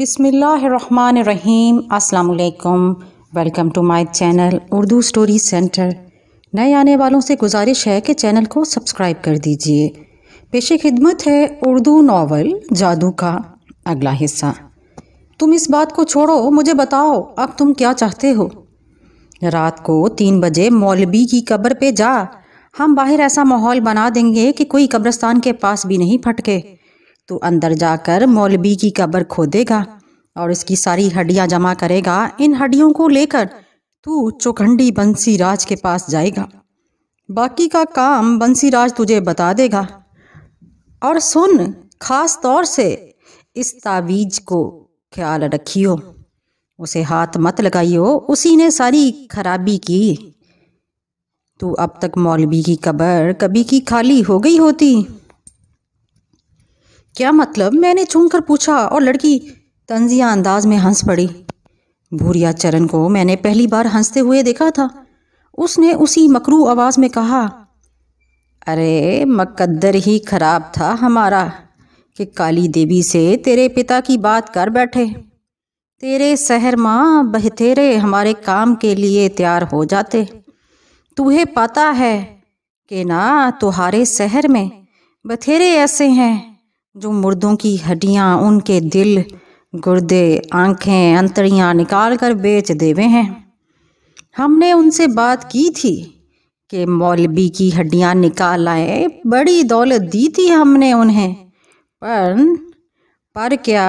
बिसमीम् अल्लाम welcome to my channel Urdu story centre नए आने वालों से गुजारिश है कि चैनल को सब्सक्राइब कर दीजिए पेश खिदमत है उर्दू नावल जादू का अगला हिस्सा तुम इस बात को छोड़ो मुझे बताओ अब तुम क्या चाहते हो रात को तीन बजे मौलवी की कब्र पे जा हम बाहर ऐसा माहौल बना देंगे कि कोई कब्रस्तान के पास भी नहीं फटके तो अंदर जाकर मौलवी की कब्र खोदेगा और इसकी सारी हड्डियां जमा करेगा इन हड्डियों को लेकर तू चौखंडी बंसी राज के पास जाएगा बाकी का काम बंसी राज तुझे बता देगा और सुन खास तौर से इस तावीज को ख्याल रखियो उसे हाथ मत लगाइयो उसी ने सारी खराबी की तू अब तक मौलवी की कबर कभी की खाली हो गई होती क्या मतलब मैंने चूंकर पूछा और लड़की तंजिया अंदाज में हंस पड़ी भूरिया चरण को मैंने पहली बार हंसते हुए देखा था उसने उसी मकरू आवाज़ में कहा अरे मकद्दर ही खराब था हमारा कि काली देवी से तेरे पिता की बात कर बैठे तेरे शहर माँ बहतेरे हमारे काम के लिए तैयार हो जाते तुहे पता है कि ना तुम्हारे शहर में बथेरे ऐसे हैं जो मुर्दों की हड्डियाँ उनके दिल गुर्दे आंखें अंतड़ियाँ निकाल कर बेच देवे हैं हमने उनसे बात की थी कि मौलवी की हड्डियाँ निकाल आए बड़ी दौलत दी थी हमने उन्हें पर पर क्या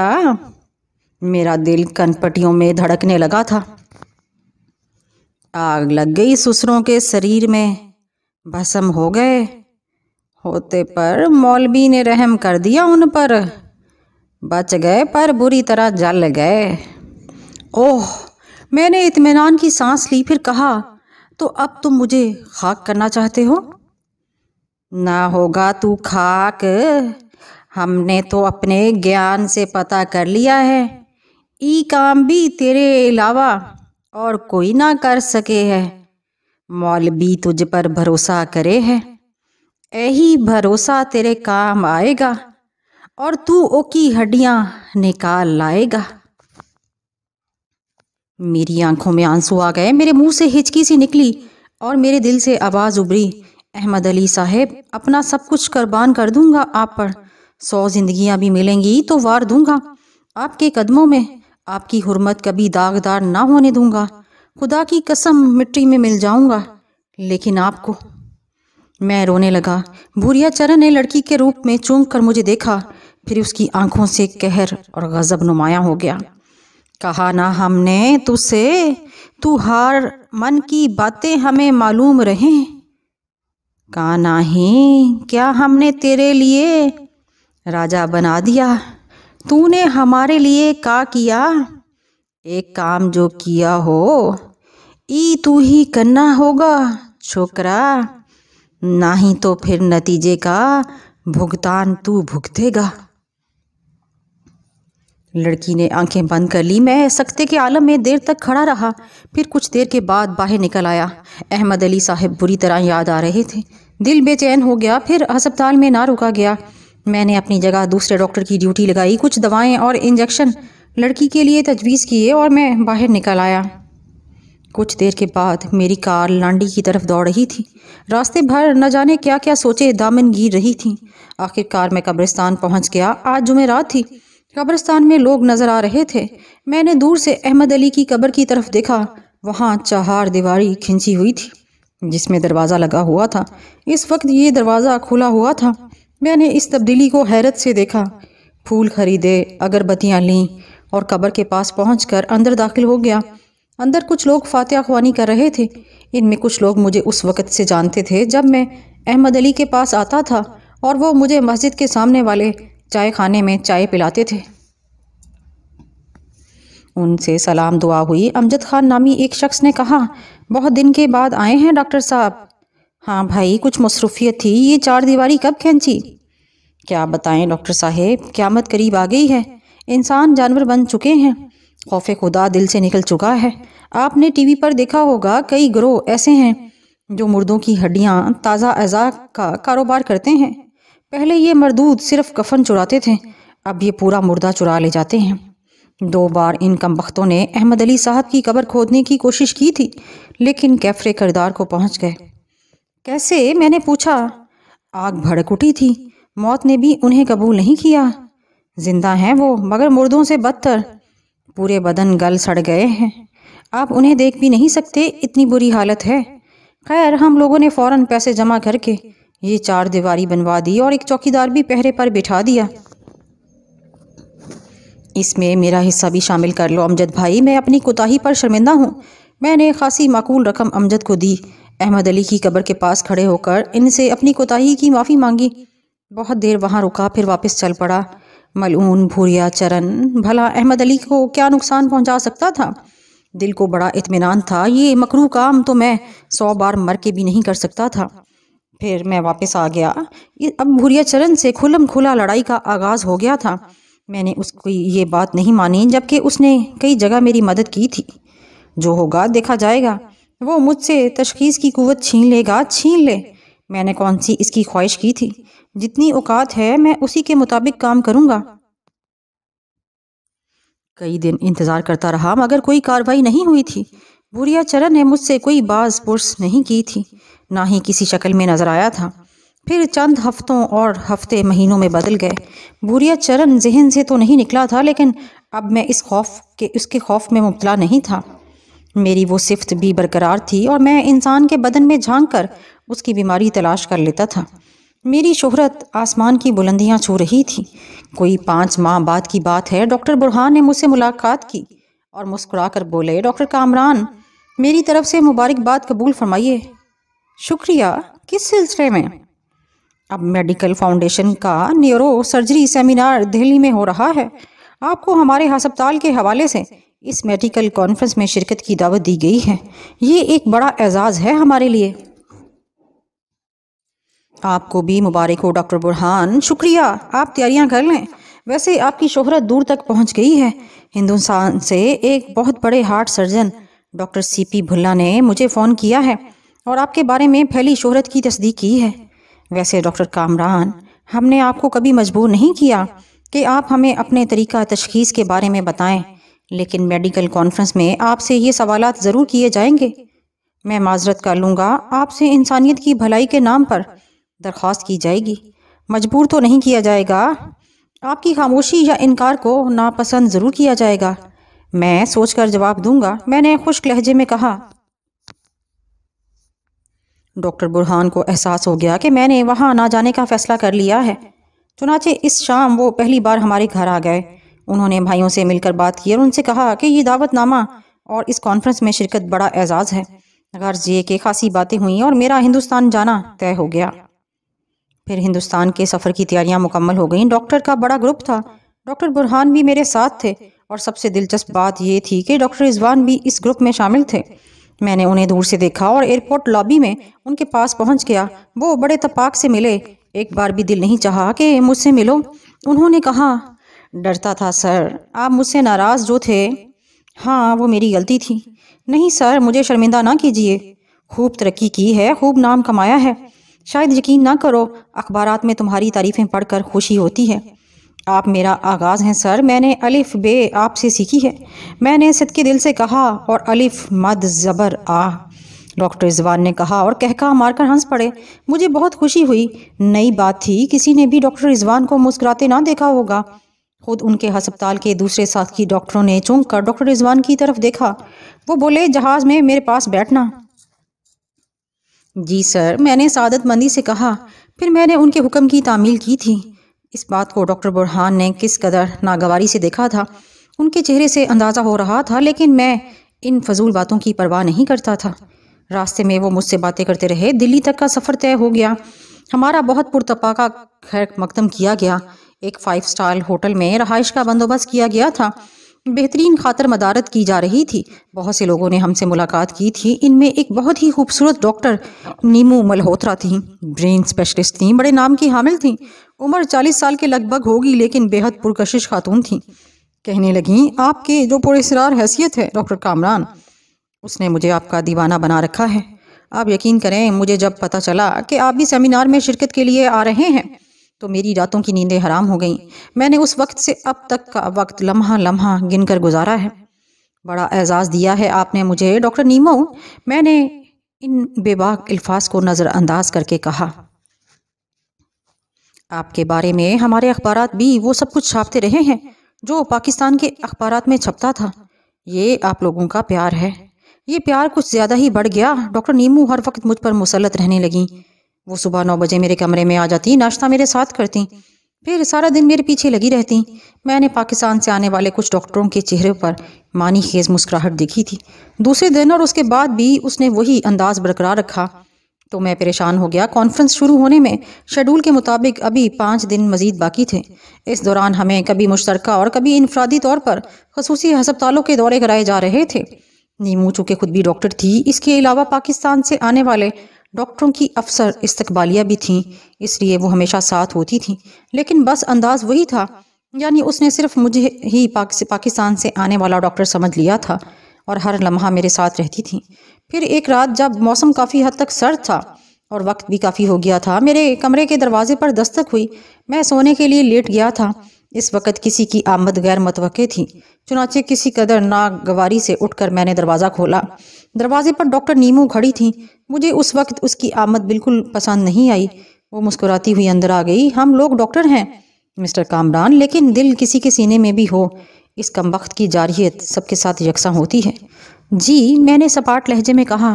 मेरा दिल कनपटियों में धड़कने लगा था आग लग गई ससुरों के शरीर में भस्म हो गए होते पर मौलवी ने रहम कर दिया उन पर बच गए पर बुरी तरह जल गए ओह मैंने इतमान की सांस ली फिर कहा तो अब तुम मुझे खाक करना चाहते हो ना होगा तू खाक हमने तो अपने ज्ञान से पता कर लिया है ई काम भी तेरे अलावा और कोई ना कर सके है मौलवी तुझ पर भरोसा करे है यही भरोसा तेरे काम आएगा और तू ओकी हड्डियां निकाल लाएगा मेरी आंखों में आंसू आ गए मेरे मुंह से हिचकी सी निकली और मेरे दिल से आवाज़ उभरी अहमद अली साहेब अपना सब कुछ कुर्बान कर दूंगा आप पर सौ जिंदगियां भी मिलेंगी तो वार दूंगा आपके कदमों में आपकी हुरमत कभी दागदार ना होने दूंगा खुदा की कसम मिट्टी में मिल जाऊंगा लेकिन आपको मैं रोने लगा भूरिया चरण ने लड़की के रूप में चूंक कर मुझे देखा फिर उसकी आंखों से कहर और गज़ब नुमाया हो गया कहा ना हमने तुझसे तू हार मन की बातें हमें मालूम रहे कहा नहीं क्या हमने तेरे लिए राजा बना दिया तूने हमारे लिए का किया एक काम जो किया हो ई तू ही करना होगा छोकरा नहीं तो फिर नतीजे का भुगतान तू भुगतेगा लड़की ने आंखें बंद कर ली मैं सख्ते के आलम में देर तक खड़ा रहा फिर कुछ देर के बाद बाहर निकल आया अहमद अली साहब बुरी तरह याद आ रहे थे दिल बेचैन हो गया फिर अस्पताल में ना रुका गया मैंने अपनी जगह दूसरे डॉक्टर की ड्यूटी लगाई कुछ दवाएं और इंजेक्शन लड़की के लिए तजवीज़ किए और मैं बाहर निकल आया कुछ देर के बाद मेरी कार लांडी की तरफ दौड़ रही थी रास्ते भर न जाने क्या क्या सोचे दामन गिर रही थी आखिरकार मैं कब्रिस्तान पहुंच गया आज जुमेरात थी कब्रस्तान में लोग नजर आ रहे थे मैंने दूर से अहमद अली की कब्र की तरफ देखा वहाँ चार दीवारी खिंची हुई थी जिसमें दरवाज़ा लगा हुआ था इस वक्त ये दरवाज़ा खुला हुआ था मैंने इस तब्दीली को हैरत से देखा फूल खरीदे अगरबत्तियाँ लीं और कब्र के पास पहुँच अंदर दाखिल हो गया अंदर कुछ लोग फातिहा खवानी कर रहे थे इनमें कुछ लोग मुझे उस वक़्त से जानते थे जब मैं अहमद अली के पास आता था और वो मुझे मस्जिद के सामने वाले चाय खाने में चाय पिलाते थे उनसे सलाम दुआ हुई अमजद खान नामी एक शख्स ने कहा बहुत दिन के बाद आए हैं डॉक्टर साहब हाँ भाई कुछ मसरूफियत थी ये चार दीवारी कब खेची क्या बताएं डॉक्टर साहेब क्यामत करीब आ गई है इंसान जानवर बन चुके हैं खौफ खुदा दिल से निकल चुका है आपने टीवी पर देखा होगा कई ग्रोह ऐसे हैं जो मुर्दों की हड्डियाँ ताज़ा अज़ा का कारोबार करते हैं पहले ये मरदूद सिर्फ कफन चुराते थे अब ये पूरा मुर्दा चुरा ले जाते हैं दो बार इन कम कमबख्तों ने अहमद अली साहब की कब्र खोदने की कोशिश की थी लेकिन कैफरे करदार को पहुंच गए कैसे मैंने पूछा आग भड़क उठी थी मौत ने भी उन्हें कबूल नहीं किया जिंदा हैं वो मगर मुर्दों से बदतर पूरे बदन गल सड़ गए हैं आप उन्हें देख भी नहीं सकते इतनी बुरी हालत है खैर हम लोगों ने फ़ौरन पैसे जमा करके ये चार दीवारी बनवा दी और एक चौकीदार भी पहरे पर बिठा दिया इसमें मेरा हिस्सा भी शामिल कर लो अमजद भाई मैं अपनी कोताही पर शर्मिंदा हूँ मैंने खासी माकूल रकम अमजद को दी अहमद अली की कब्र के पास खड़े होकर इनसे अपनी कोताही की माफ़ी मांगी बहुत देर वहाँ रुका फिर वापस चल पड़ा मलून भूरिया चरण भला अहमद अली को क्या नुकसान पहुँचा सकता था दिल को बड़ा इतमान था ये मकरू काम तो मैं सौ बार मर के भी नहीं कर सकता था फिर मैं वापस आ गया अब भूरिया चरण से खुलम खुला लड़ाई का आगाज़ हो गया था मैंने उसकी ये बात नहीं मानी जबकि उसने कई जगह मेरी मदद की थी जो होगा देखा जाएगा वो मुझसे तशखीस की कुवत छीन लेगा छीन ले मैंने कौन सी इसकी ख्वाहिश की थी जितनी औकात है मैं उसी के मुताबिक काम करूंगा कई दिन इंतज़ार करता रहा मगर कोई कार्रवाई नहीं हुई थी बुरिया चरण ने मुझसे कोई बाज पुरस नहीं की थी ना ही किसी शक्ल में नज़र आया था फिर चंद हफ्तों और हफ्ते महीनों में बदल गए बुरिया चरण जहन से तो नहीं निकला था लेकिन अब मैं इस खौफ के उसके खौफ में मुबला नहीं था मेरी वो सिफत भी बरकरार थी और मैं इंसान के बदन में झांक कर उसकी बीमारी तलाश कर लेता था मेरी शोहरत आसमान की बुलंदियां छू रही थी कोई पाँच माह बाद की बात है डॉक्टर बुरहान ने मुझसे मुलाकात की और मुस्कुरा कर बोले डॉक्टर कामरान मेरी तरफ से मुबारकबाद कबूल फरमाइए शुक्रिया किस सिलसिले में अब मेडिकल फाउंडेशन का न्यूरो सर्जरी सेमिनार दिल्ली में हो रहा है आपको हमारे हस्पताल के हवाले से इस मेडिकल कॉन्फ्रेंस में शिरकत की दावत दी गई है ये एक बड़ा एजाज़ है हमारे लिए आपको भी मुबारक हो डॉक्टर बुरहान शुक्रिया आप तैयारियां कर लें वैसे आपकी शोहरत दूर तक पहुंच गई है हिंदुस्तान से एक बहुत बड़े हार्ट सर्जन डॉक्टर सीपी भुल्ला ने मुझे फ़ोन किया है और आपके बारे में फैली शोहरत की तस्दीक की है वैसे डॉक्टर कामरान हमने आपको कभी मजबूर नहीं किया कि आप हमें अपने तरीका तशखीस के बारे में बताएं लेकिन मेडिकल कॉन्फ्रेंस में आपसे ये सवाल ज़रूर किए जाएंगे मैं माजरत कर लूँगा आपसे इंसानियत की भलाई के नाम पर दरख्वास्त की जाएगी मजबूर तो नहीं किया जाएगा आपकी खामोशी या इनकार को नापसंद ज़रूर किया जाएगा मैं सोचकर जवाब दूंगा मैंने खुश्क लहजे में कहा डॉक्टर बुरहान को एहसास हो गया कि मैंने वहाँ ना जाने का फ़ैसला कर लिया है चुनाचे इस शाम वो पहली बार हमारे घर आ गए उन्होंने भाइयों से मिलकर बात की और उनसे कहा कि ये दावतनामा और इस कॉन्फ्रेंस में शिरकत बड़ा एजाज़ है गर्ज ये कि खासी बातें हुई और मेरा हिंदुस्तान जाना तय हो गया फिर हिंदुस्तान के सफ़र की तैयारियां मुकम्मल हो गईं डॉक्टर का बड़ा ग्रुप था डॉक्टर बुरहान भी मेरे साथ थे और सबसे दिलचस्प बात यह थी कि डॉक्टर रिजवान भी इस ग्रुप में शामिल थे मैंने उन्हें दूर से देखा और एयरपोर्ट लॉबी में उनके पास पहुंच गया वो बड़े तपाक से मिले एक बार भी दिल नहीं चाहा कि मुझसे मिलो उन्होंने कहा डरता था सर आप मुझसे नाराज़ जो थे हाँ वो मेरी गलती थी नहीं सर मुझे शर्मिंदा ना कीजिए खूब तरक्की की है खूब नाम कमाया है शायद यकीन ना करो अखबार में तुम्हारी तारीफ़ें पढ़कर खुशी होती है आप मेरा आगाज़ हैं सर मैंने अलिफ़ बे आपसे सीखी है मैंने के दिल से कहा और अलिफ़ मद ज़बर आ डॉक्टर रिजवान ने कहा और कहका मारकर हंस पड़े मुझे बहुत खुशी हुई नई बात थी किसी ने भी डॉक्टर रिजवान को मुस्कुराते ना देखा होगा खुद उनके हस्पताल के दूसरे साथ की डॉक्टरों ने चूंक कर डॉक्टर रिजवान की तरफ देखा वो बोले जहाज़ में मेरे पास बैठना जी सर मैंने सादत मंदी से कहा फिर मैंने उनके हुक्म की तामील की थी इस बात को डॉक्टर बुरहान ने किस कदर नागवारी से देखा था उनके चेहरे से अंदाज़ा हो रहा था लेकिन मैं इन फजूल बातों की परवाह नहीं करता था रास्ते में वो मुझसे बातें करते रहे दिल्ली तक का सफ़र तय हो गया हमारा बहुत पुरतपा का खैर मकदम किया गया एक फाइव स्टार होटल में रहाइश का बंदोबस्त किया गया था बेहतरीन खातर मदारत की जा रही थी बहुत से लोगों ने हमसे मुलाकात की थी इनमें एक बहुत ही खूबसूरत डॉक्टर नीमू मल्होत्रा थी ब्रेन स्पेशलिस्ट थी बड़े नाम की हामिल थी उम्र चालीस साल के लगभग होगी लेकिन बेहद पुरकशिश खातून थी कहने लगी आपके जो पुरेसरार हैसियत है डॉक्टर कामरान उसने मुझे आपका दीवाना बना रखा है आप यकीन करें मुझे जब पता चला कि आप भी सेमिनार में शिरकत के लिए आ रहे हैं तो मेरी रातों की नींदें हराम हो गईं मैंने उस वक्त से अब तक का वक्त लम्हा लम्हा गिन कर गुजारा है बड़ा एजाज़ दिया है आपने मुझे डॉक्टर नीमो मैंने इन बेबाक अल्फाज को नज़रअंदाज करके कहा आपके बारे में हमारे अखबार भी वो सब कुछ छापते रहे हैं जो पाकिस्तान के अखबार में छपता था ये आप लोगों का प्यार है ये प्यार कुछ ज़्यादा ही बढ़ गया डॉक्टर नीमू हर वक्त मुझ पर मुसलत रहने लगी वो सुबह नौ बजे मेरे कमरे में आ जाती नाश्ता मेरे साथ करती फिर सारा दिन मेरे पीछे लगी रहती मैंने पाकिस्तान से आने वाले कुछ डॉक्टरों के चेहरे पर मानी खेज मुस्कुराहट देखी थी दूसरे दिन और उसके बाद भी उसने वही अंदाज बरकरार रखा तो मैं परेशान हो गया कॉन्फ्रेंस शुरू होने में शेड्यूल के मुताबिक अभी पाँच दिन मजीद बाकी थे इस दौरान हमें कभी मुश्तर और कभी इनफरादी तौर पर खसूसी हस्पतालों के दौरे कराए जा रहे थे नीमू चूँकि खुद भी डॉक्टर थी इसके अलावा पाकिस्तान से आने वाले डॉक्टरों की अफसर इस्तकबालिया भी थीं इसलिए वो हमेशा साथ होती थीं लेकिन बस अंदाज वही था यानी उसने सिर्फ मुझे ही पाकिस्तान से आने वाला डॉक्टर समझ लिया था और हर लम्हा मेरे साथ रहती थी फिर एक रात जब मौसम काफ़ी हद तक सर्द था और वक्त भी काफ़ी हो गया था मेरे कमरे के दरवाजे पर दस्तक हुई मैं सोने के लिए लेट गया था इस वक्त किसी की आमद गैर मतव थी चुनाचे किसी कदर नागवारी से उठकर मैंने दरवाज़ा खोला दरवाजे पर डॉक्टर नीमू खड़ी थी मुझे उस वक्त उसकी आमद बिल्कुल पसंद नहीं आई वो मुस्कुराती हुई अंदर आ गई हम लोग डॉक्टर हैं मिस्टर कामरान लेकिन दिल किसी के सीने में भी हो इस कम वक्त की जारहियत सबके साथ यकसा होती है जी मैंने सपाट लहजे में कहा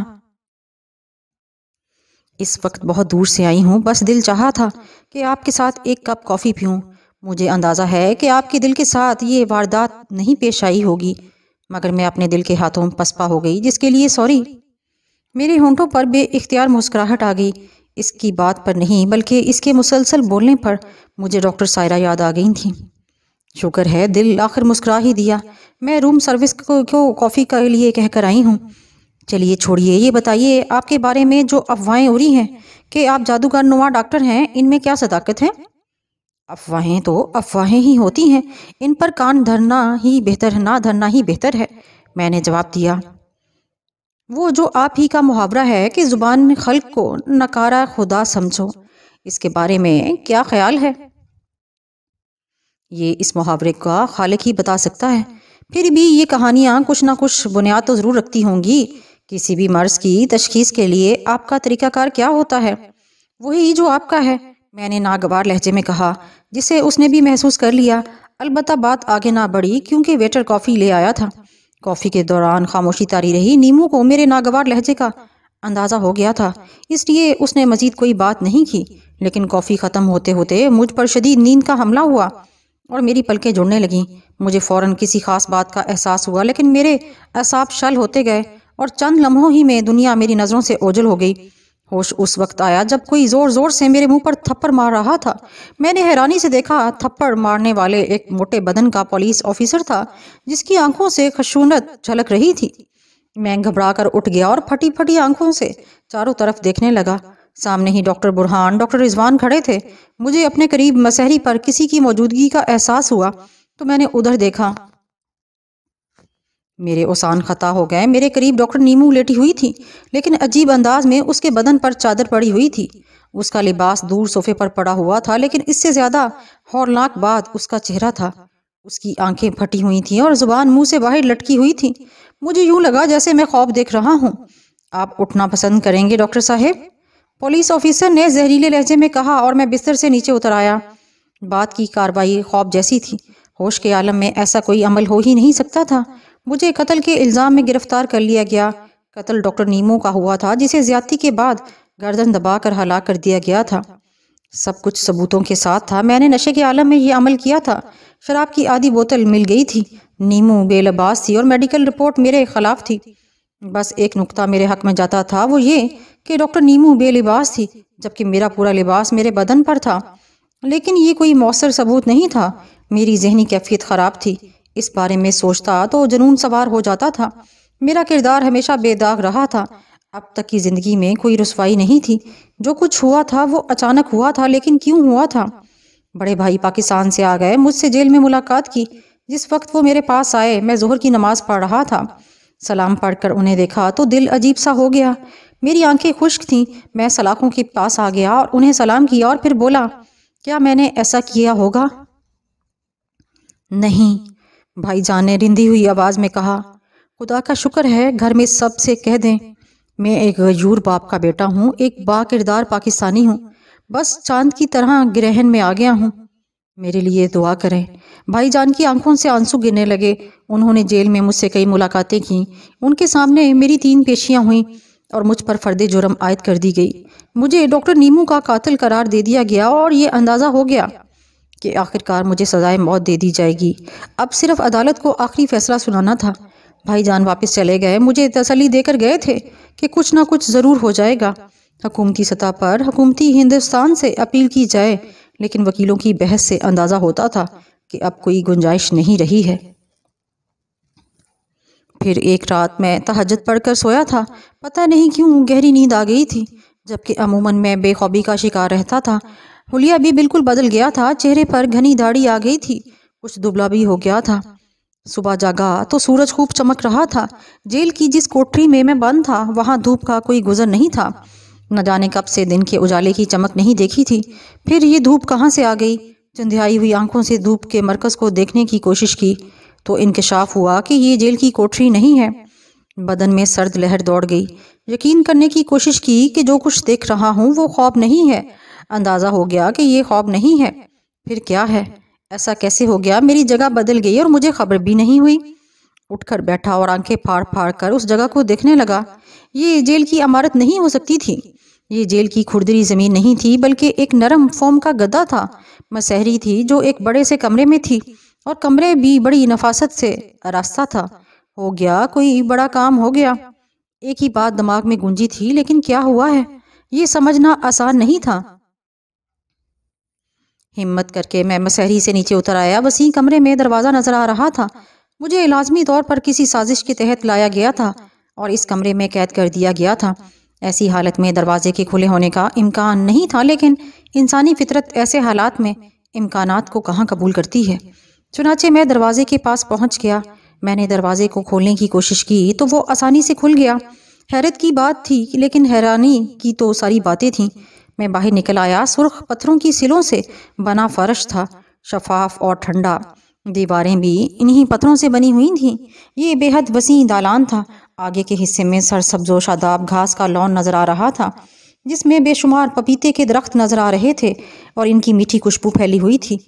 इस वक्त बहुत दूर से आई हूँ बस दिल चाहा था कि आपके साथ एक कप कॉफ़ी पीऊँ मुझे अंदाज़ा है कि आपके दिल के साथ ये वारदात नहीं पेश आई होगी मगर मैं अपने दिल के हाथों पसपा हो गई जिसके लिए सॉरी मेरे होंठों पर बे इख्तियार मुस्कुराहट आ गई इसकी बात पर नहीं बल्कि इसके मुसलसल बोलने पर मुझे डॉक्टर सायरा याद आ गई थी शुक्र है दिल आखिर मुस्कुरा ही दिया मैं रूम सर्विस को, क्यों कॉफ़ी के लिए कहकर आई हूँ चलिए छोड़िए ये बताइए आपके बारे में जो अफवाहें उड़ी हैं कि आप जादूगर नुमा डॉक्टर हैं इनमें क्या सदाकत है अफवाहें तो अफवाहें ही होती हैं इन पर कान धरना ही बेहतर है ना धरना ही बेहतर है मैंने जवाब दिया वो जो आप ही का मुहावरा है कि ज़ुबान खल्क को नकारा खुदा समझो इसके बारे में क्या ख्याल है ये इस मुहावरे का खालिक ही बता सकता है फिर भी ये कहानियाँ कुछ ना कुछ बुनियाद तो ज़रूर रखती होंगी किसी भी मर्ज़ की तशखीस के लिए आपका तरीक़ाकार क्या होता है वही जो आपका है मैंने नागवार लहजे में कहा जिसे उसने भी महसूस कर लिया अलबत् बात आगे ना बढ़ी क्योंकि वेटर कॉफ़ी ले आया था कॉफ़ी के दौरान खामोशी तारी रही नीमू को मेरे नागवार लहजे का अंदाज़ा हो गया था इसलिए उसने मज़ीद कोई बात नहीं की लेकिन कॉफ़ी ख़त्म होते होते मुझ पर शदीद नींद का हमला हुआ और मेरी पलकें जुड़ने लगीं मुझे फ़ौरन किसी ख़ास बात का एहसास हुआ लेकिन मेरे असाब शल होते गए और चंद लम्हों ही में दुनिया मेरी नज़रों से ओझल हो गई होश उस वक्त आया जब कोई ज़ोर ज़ोर से मेरे मुंह पर थप्पड़ मार रहा था मैंने हैरानी से देखा थप्पड़ मारने वाले एक मोटे बदन का पुलिस ऑफिसर था जिसकी आंखों से खशूनत झलक रही थी मैं घबरा कर उठ गया और फटी फटी आंखों से चारों तरफ देखने लगा सामने ही डॉक्टर बुरहान डॉक्टर रिजवान खड़े थे मुझे अपने करीब मसहरी पर किसी की मौजूदगी का एहसास हुआ तो मैंने उधर देखा मेरे ओसान खता हो गए मेरे करीब डॉक्टर नीमू लेटी हुई थी लेकिन अजीब अंदाज में उसके बदन पर चादर पड़ी हुई थी उसका लिबास दूर सोफे पर पड़ा हुआ था लेकिन इससे ज्यादा हौलनाक बात उसका चेहरा था उसकी आंखें फटी हुई थी और जुबान मुंह से बाहर लटकी हुई थी मुझे यूं लगा जैसे मैं खौफ देख रहा हूँ आप उठना पसंद करेंगे डॉक्टर साहेब पुलिस ऑफिसर ने जहरीले लहजे में कहा और मैं बिस्तर से नीचे उतर आया बात की कार्रवाई खौफ जैसी थी होश के आलम में ऐसा कोई अमल हो ही नहीं सकता था मुझे कत्ल के इल्ज़ाम में गिरफ्तार कर लिया गया कत्ल डॉक्टर नीमो का हुआ था जिसे ज्यादती के बाद गर्दन दबाकर हला कर दिया गया था सब कुछ सबूतों के साथ था मैंने नशे के आलम में यह अमल किया था शराब की आधी बोतल मिल गई थी नीमू बेलबास थी और मेडिकल रिपोर्ट मेरे खिलाफ थी बस एक नुकता मेरे हक में जाता था वो ये कि डॉक्टर नीमू बेलिबास थी जबकि मेरा पूरा लिबास मेरे बदन पर था लेकिन ये कोई मौसर सबूत नहीं था मेरी जहनी कैफियत ख़राब थी इस बारे में सोचता तो जुनून सवार हो जाता था मेरा किरदार हमेशा बेदाग रहा था अब तक की ज़िंदगी में कोई रसवाई नहीं थी जो कुछ हुआ था वो अचानक हुआ था लेकिन क्यों हुआ था बड़े भाई पाकिस्तान से आ गए मुझसे जेल में मुलाकात की जिस वक्त वो मेरे पास आए मैं जोहर की नमाज़ पढ़ रहा था सलाम पढ़कर उन्हें देखा तो दिल अजीब सा हो गया मेरी आंखें खुश्क थीं मैं सलाखों के पास आ गया और उन्हें सलाम किया और फिर बोला क्या मैंने ऐसा किया होगा नहीं भाईजान ने रिंदी हुई आवाज़ में कहा खुदा का शुक्र है घर में सब से कह दें मैं एक गजूर बाप का बेटा हूँ एक किरदार पाकिस्तानी हूँ बस चांद की तरह ग्रहण में आ गया हूँ मेरे लिए दुआ करें भाई जान की आंखों से आंसू गिरने लगे उन्होंने जेल में मुझसे कई मुलाकातें की उनके सामने मेरी तीन पेशियां हुई और मुझ पर फर्द जुर्म आयद कर दी गई मुझे डॉक्टर नीमू का कातिल करार दे दिया गया और ये अंदाज़ा हो गया कि आखिरकार मुझे सजाए मौत दे दी जाएगी अब सिर्फ अदालत को आखिरी फैसला सुनाना था भाईजान वापस चले गए मुझे तसली देकर गए थे कि कुछ ना कुछ ज़रूर हो जाएगा हकूमती सतह पर हकूमती हिंदुस्तान से अपील की जाए लेकिन वकीलों की बहस से अंदाज़ा होता था कि अब कोई गुंजाइश नहीं रही है फिर एक रात मैं तहजद पढ़कर सोया था पता नहीं क्यों गहरी नींद आ गई थी जबकि अमूमन मैं बेखौबी का शिकार रहता था हुलिया भी बिल्कुल बदल गया था चेहरे पर घनी दाढ़ी आ गई थी कुछ दुबला भी हो गया था सुबह जागा तो सूरज खूब चमक रहा था जेल की जिस कोठरी में मैं बंद था वहाँ धूप का कोई गुजर नहीं था न जाने कब से दिन के उजाले की चमक नहीं देखी थी फिर ये धूप कहाँ से आ गई चंदियाई हुई आंखों से धूप के मरकज को देखने की कोशिश की तो इनकशाफ हुआ कि ये जेल की कोठरी नहीं है बदन में सर्द लहर दौड़ गई यकीन करने की कोशिश की कि जो कुछ देख रहा हूँ वो ख्वाब नहीं है अंदाज़ा हो गया कि ये ख्वाब नहीं है फिर क्या है ऐसा कैसे हो गया मेरी जगह बदल गई और मुझे खबर भी नहीं हुई उठकर बैठा और आंखें फाड़ फाड़ कर उस जगह को देखने लगा ये जेल की इमारत नहीं हो सकती थी ये जेल की खुरदरी ज़मीन नहीं थी बल्कि एक नरम फोम का गद्दा था मसहरी थी जो एक बड़े से कमरे में थी और कमरे भी बड़ी नफासत से रास्ता था हो गया कोई बड़ा काम हो गया एक ही बात दिमाग में गूंजी थी लेकिन क्या हुआ है ये समझना आसान नहीं था हिम्मत करके मैं मसहरी से नीचे उतर आया वसी कमरे में दरवाज़ा नजर आ रहा था मुझे लाजमी तौर पर किसी साजिश के तहत लाया गया था और इस कमरे में कैद कर दिया गया था ऐसी हालत में दरवाजे के खुले होने का इम्कान नहीं था लेकिन इंसानी फितरत ऐसे हालात में इम्कान को कहाँ कबूल करती है चुनाचे मैं दरवाजे के पास पहुँच गया मैंने दरवाजे को खोलने की कोशिश की तो वो आसानी से खुल गया हैरत की बात थी लेकिन हैरानी की तो सारी बातें थीं मैं बाहर निकल आया सुर्ख पत्थरों की सिलों से बना फर्श था शफाफ और ठंडा दीवारें भी इन्हीं पत्थरों से बनी हुई थीं ये बेहद वसी दालान था आगे के हिस्से में सरसब्जो शादाब घास का लॉन नज़र आ रहा था जिसमें बेशुमार पपीते के दरख्त नज़र आ रहे थे और इनकी मीठी खुशबू फैली हुई थी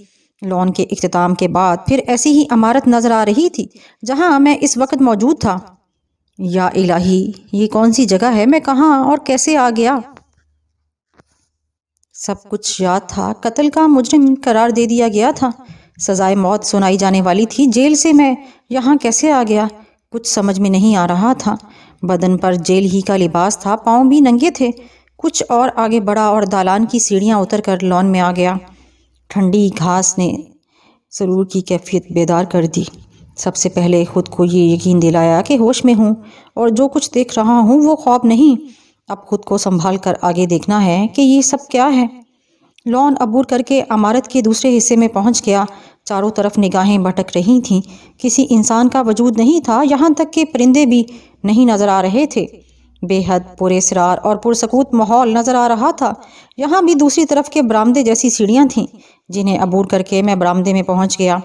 लॉन के अख्ताम के बाद फिर ऐसी ही इमारत नज़र आ रही थी जहाँ मैं इस वक्त मौजूद था या इलाही ये कौन सी जगह है मैं कहाँ और कैसे आ गया सब कुछ याद था कत्ल का मुजरिम करार दे दिया गया था सजाए मौत सुनाई जाने वाली थी जेल से मैं यहाँ कैसे आ गया कुछ समझ में नहीं आ रहा था बदन पर जेल ही का लिबास था पाँव भी नंगे थे कुछ और आगे बढ़ा और दालान की सीढ़ियाँ उतर कर लॉन में आ गया ठंडी घास ने सरूर की कैफियत बेदार कर दी सबसे पहले खुद को ये यकीन दिलाया कि होश में हूँ और जो कुछ देख रहा हूँ वो ख्वाब नहीं अब खुद को संभाल कर आगे देखना है कि ये सब क्या है लॉन अबूर करके अमारत के दूसरे हिस्से में पहुंच गया चारों तरफ निगाहें भटक रही थीं किसी इंसान का वजूद नहीं था यहाँ तक कि परिंदे भी नहीं नज़र आ रहे थे बेहद सरार और पुरसकूत माहौल नज़र आ रहा था यहाँ भी दूसरी तरफ के बरामदे जैसी सीढ़ियाँ थीं जिन्हें अबूर करके मैं बरामदे में पहुँच गया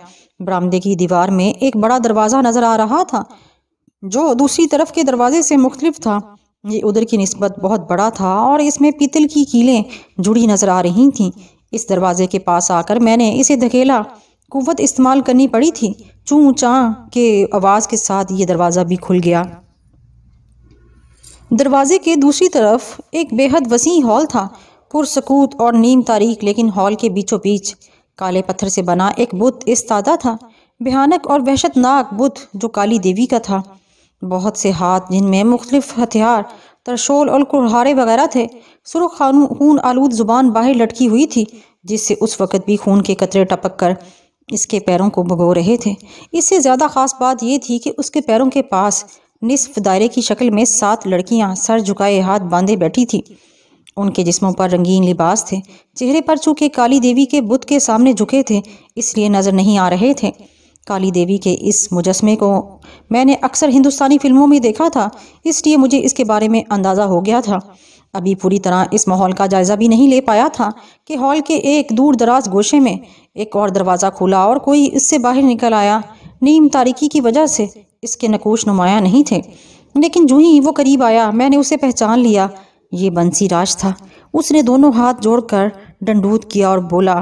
बरामदे की दीवार में एक बड़ा दरवाज़ा नज़र आ रहा था जो दूसरी तरफ के दरवाजे से मुख्तलिफ था ये उधर की नस्बत बहुत बड़ा था और इसमें पीतल की कीलें जुड़ी नज़र आ रही थीं इस दरवाज़े के पास आकर मैंने इसे धकेला कुत इस्तेमाल करनी पड़ी थी चू चाँ के आवाज़ के साथ ये दरवाज़ा भी खुल गया दरवाजे के दूसरी तरफ एक बेहद वसी हॉल था पुरसकूत और नीम तारीख लेकिन हॉल के बीचों बीच काले पत्थर से बना एक बुत इस था भयानक और वहशतनाक बुत जो काली देवी का था बहुत से हाथ जिनमें मुख्तलिफ हथियार तरशोल और कुल्हारे वगैरह थे सुरख खून आलूद ज़ुबान बाहर लटकी हुई थी जिससे उस वक़्त भी खून के कतरे टपक कर इसके पैरों को भगो रहे थे इससे ज़्यादा ख़ास बात यह थी कि उसके पैरों के पास निसफ दायरे की शक्ल में सात लड़कियाँ सर झुकाए हाथ बांधे बैठी थीं उनके जिस्मों पर रंगीन लिबास थे चेहरे पर चूँकि काली देवी के बुत के सामने झुके थे इसलिए नज़र नहीं आ रहे थे काली देवी के इस मुजस्मे को मैंने अक्सर हिंदुस्तानी फिल्मों में देखा था इसलिए मुझे इसके बारे में अंदाज़ा हो गया था अभी पूरी तरह इस माहौल का जायज़ा भी नहीं ले पाया था कि हॉल के एक दूर दराज गोशे में एक और दरवाज़ा खुला और कोई इससे बाहर निकल आया नीम तारीकी की वजह से इसके नकोश नुमाया नहीं थे लेकिन जूँ ही वो करीब आया मैंने उसे पहचान लिया ये बंसी राज था उसने दोनों हाथ जोड़कर डंडूत किया और बोला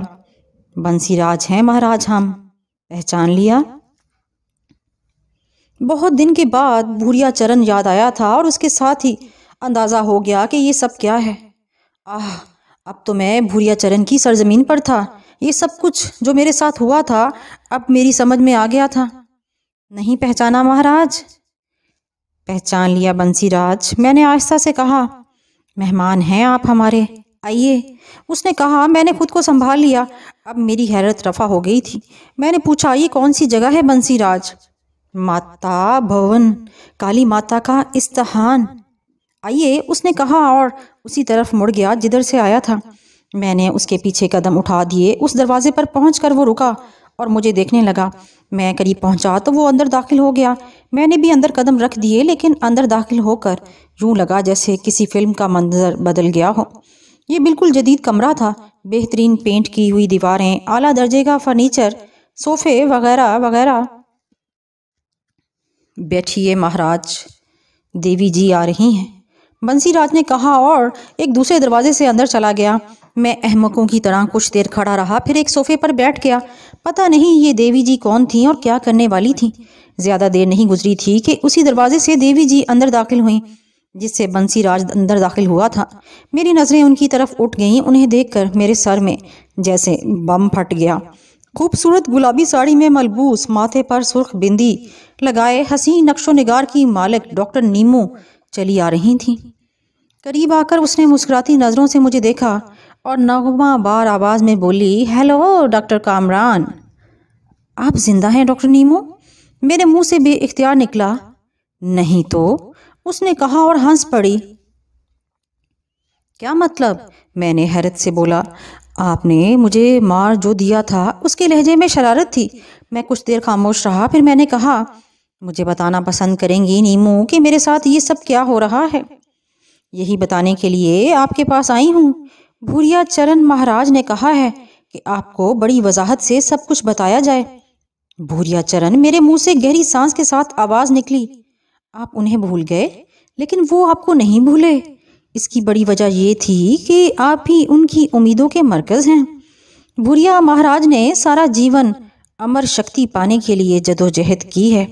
बंसी राज हैं महाराज हम पहचान लिया बहुत दिन के बाद भूरिया चरण याद आया था और उसके साथ ही अंदाज़ा हो गया कि ये सब क्या है आह अब तो मैं भूरिया चरण की सरजमीन पर था ये सब कुछ जो मेरे साथ हुआ था अब मेरी समझ में आ गया था नहीं पहचाना महाराज पहचान लिया बंसी राज मैंने आस्था से कहा मेहमान हैं आप हमारे आइए उसने कहा मैंने खुद को संभाल लिया अब मेरी हैरत रफा हो गई थी मैंने पूछा ये कौन सी जगह है बंसीराज माता भवन काली माता का इस्तहान आइए उसने कहा और उसी तरफ मुड़ गया जिधर से आया था मैंने उसके पीछे कदम उठा दिए उस दरवाजे पर पहुँच कर वो रुका और मुझे देखने लगा मैं करीब पहुंचा तो वो अंदर दाखिल हो गया मैंने भी अंदर कदम रख दिए लेकिन अंदर दाखिल होकर यूं लगा जैसे किसी फिल्म का मंजर बदल गया हो ये बिल्कुल जदीद कमरा था बेहतरीन पेंट की हुई दीवारें आला दर्जे का फर्नीचर सोफ़े वगैरह वगैरह बैठिए महाराज देवी जी आ रही हैं बंसी राज ने कहा और एक दूसरे दरवाजे से अंदर चला गया मैं अहमकों की तरह कुछ देर खड़ा रहा फिर एक सोफे पर बैठ गया पता नहीं ये देवी जी कौन थीं और क्या करने वाली थीं ज़्यादा देर नहीं गुजरी थी कि उसी दरवाजे से देवी जी अंदर दाखिल हुईं जिससे बंसी राज अंदर दाखिल हुआ था मेरी नज़रें उनकी तरफ उठ गईं उन्हें देखकर मेरे सर में जैसे बम फट गया खूबसूरत गुलाबी साड़ी में मलबूस माथे पर सुर्ख बिंदी लगाए हसीन नक्शो नगार की मालिक डॉक्टर नीमू चली आ रही थी करीब आकर उसने मुस्कुराती नज़रों से मुझे देखा और नगमा बार आवाज़ में बोली हेलो डॉक्टर कामरान आप जिंदा हैं डॉक्टर नीमू मेरे मुंह से बे इख्तियार निकला नहीं तो उसने कहा और हंस पड़ी क्या मतलब मैंने हैरत से बोला आपने मुझे मार जो दिया था उसके लहजे में शरारत थी मैं कुछ देर खामोश रहा फिर मैंने कहा मुझे बताना पसंद करेंगी नीमू कि मेरे साथ ये सब क्या हो रहा है यही बताने के लिए आपके पास आई हूँ भूरिया चरण महाराज ने कहा है कि आपको बड़ी वजाहत से सब कुछ बताया जाए भूरिया चरण मेरे मुंह से गहरी सांस के साथ आवाज निकली आप उन्हें भूल गए लेकिन वो आपको नहीं भूले इसकी बड़ी वजह ये थी कि आप ही उनकी उम्मीदों के मरकज़ हैं भूरिया महाराज ने सारा जीवन अमर शक्ति पाने के लिए जदोजहद की है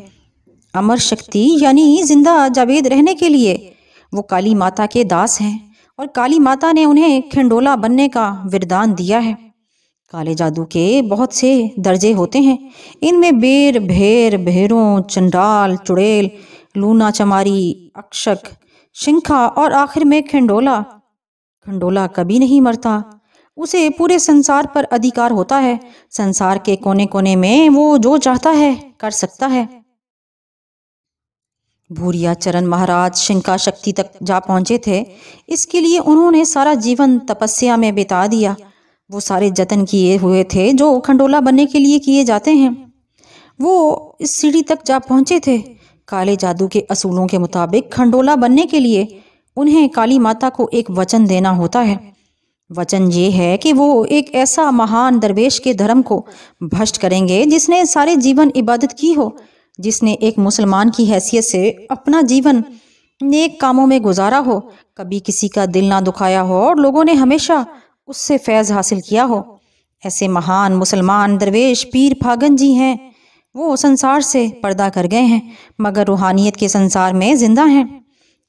अमर शक्ति यानी जिंदा जावेद रहने के लिए वो काली माता के दास हैं और काली माता ने उन्हें खंडोला बनने का वरदान दिया है काले जादू के बहुत से दर्जे होते हैं इनमें बेर भेर भेरों चंडाल चुड़ैल लूना चमारी अक्षक शिंखा और आखिर में खंडोला खंडोला कभी नहीं मरता उसे पूरे संसार पर अधिकार होता है संसार के कोने कोने में वो जो चाहता है कर सकता है भूरिया चरण महाराज शिंका शक्ति तक जा पहुंचे थे इसके लिए उन्होंने सारा जीवन तपस्या में बिता दिया वो सारे जतन किए हुए थे जो खंडोला बनने के लिए किए जाते हैं वो इस सीढ़ी तक जा पहुंचे थे काले जादू के असूलों के मुताबिक खंडोला बनने के लिए उन्हें काली माता को एक वचन देना होता है वचन ये है कि वो एक ऐसा महान दरवेश के धर्म को भ्रष्ट करेंगे जिसने सारे जीवन इबादत की हो जिसने एक मुसलमान की हैसियत से अपना जीवन नेक कामों में गुजारा हो कभी किसी का दिल ना दुखाया हो और लोगों ने हमेशा उससे फैज़ हासिल किया हो ऐसे महान मुसलमान दरवेश पीर फागन जी हैं वो संसार से पर्दा कर गए हैं मगर रूहानियत के संसार में ज़िंदा हैं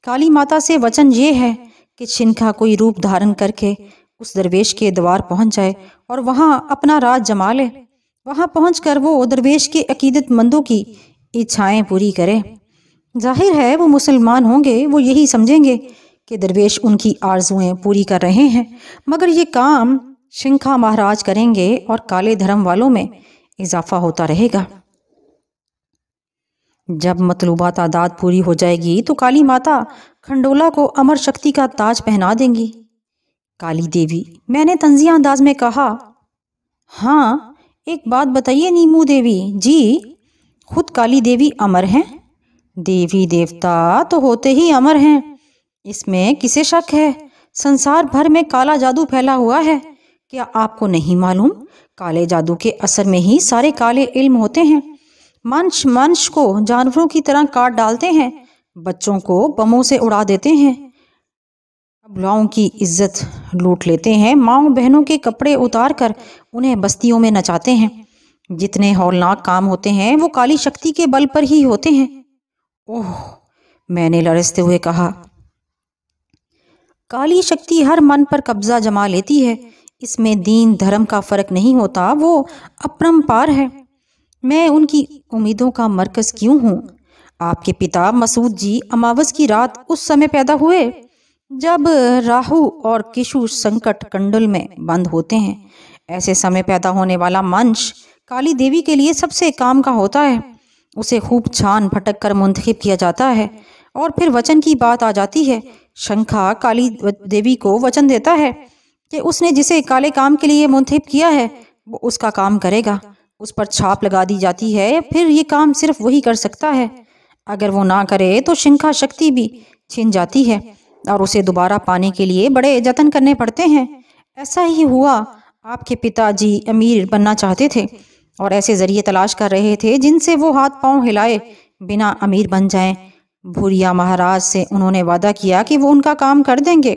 काली माता से वचन ये है कि छिनखा कोई रूप धारण करके उस दरवेश के द्वार पहुंच जाए और वहाँ अपना राज जमा ले वहां पहुँच वो दरवेश के अकीदतमंदों की इच्छाएं पूरी करे जाहिर है वो मुसलमान होंगे वो यही समझेंगे कि दरवेश उनकी आरजुएं पूरी कर रहे हैं मगर ये काम शिंखा महाराज करेंगे और काले धर्म वालों में इजाफा होता रहेगा जब मतलूबा तादाद पूरी हो जाएगी तो काली माता खंडोला को अमर शक्ति का ताज पहना देंगी काली देवी मैंने तंजिया अंदाज में कहा हाँ एक बात बताइए नीमू देवी जी खुद काली देवी अमर हैं देवी देवता तो होते ही अमर हैं इसमें किसे शक है संसार भर में काला जादू फैला हुआ है क्या आपको नहीं मालूम काले जादू के असर में ही सारे काले इल्म होते हैं मंश मंश को जानवरों की तरह काट डालते हैं बच्चों को बमों से उड़ा देते हैं अबलाओं की इज्जत लूट लेते हैं माओ बहनों के कपड़े उतार कर उन्हें बस्तियों में नचाते हैं जितने हौलनाक काम होते हैं वो काली शक्ति के बल पर ही होते हैं ओह मैंने लड़सते हुए कहा काली शक्ति हर मन पर कब्जा जमा लेती है इसमें दीन धर्म का फर्क नहीं होता वो अपरम पार है मैं उनकी उम्मीदों का मरकज क्यों हूँ आपके पिता मसूद जी अमावस की रात उस समय पैदा हुए जब राहु और किशु संकट कंडल में बंद होते हैं ऐसे समय पैदा होने वाला मंश काली देवी के लिए सबसे काम का होता है उसे खूब छान भटक कर मुंतखब किया जाता है और फिर वचन की बात आ जाती है शंखा काली देवी को वचन देता है कि उसने जिसे काले काम के लिए मुंतखब किया है वो उसका काम करेगा उस पर छाप लगा दी जाती है फिर ये काम सिर्फ वही कर सकता है अगर वो ना करे तो शिंखा शक्ति भी छिन जाती है और उसे दोबारा पाने के लिए बड़े जतन करने पड़ते हैं ऐसा ही हुआ आपके पिताजी अमीर बनना चाहते थे और ऐसे जरिए तलाश कर रहे थे जिनसे वो हाथ पांव हिलाए बिना अमीर बन जाएं। भूरिया महाराज से उन्होंने वादा किया कि वो उनका काम कर देंगे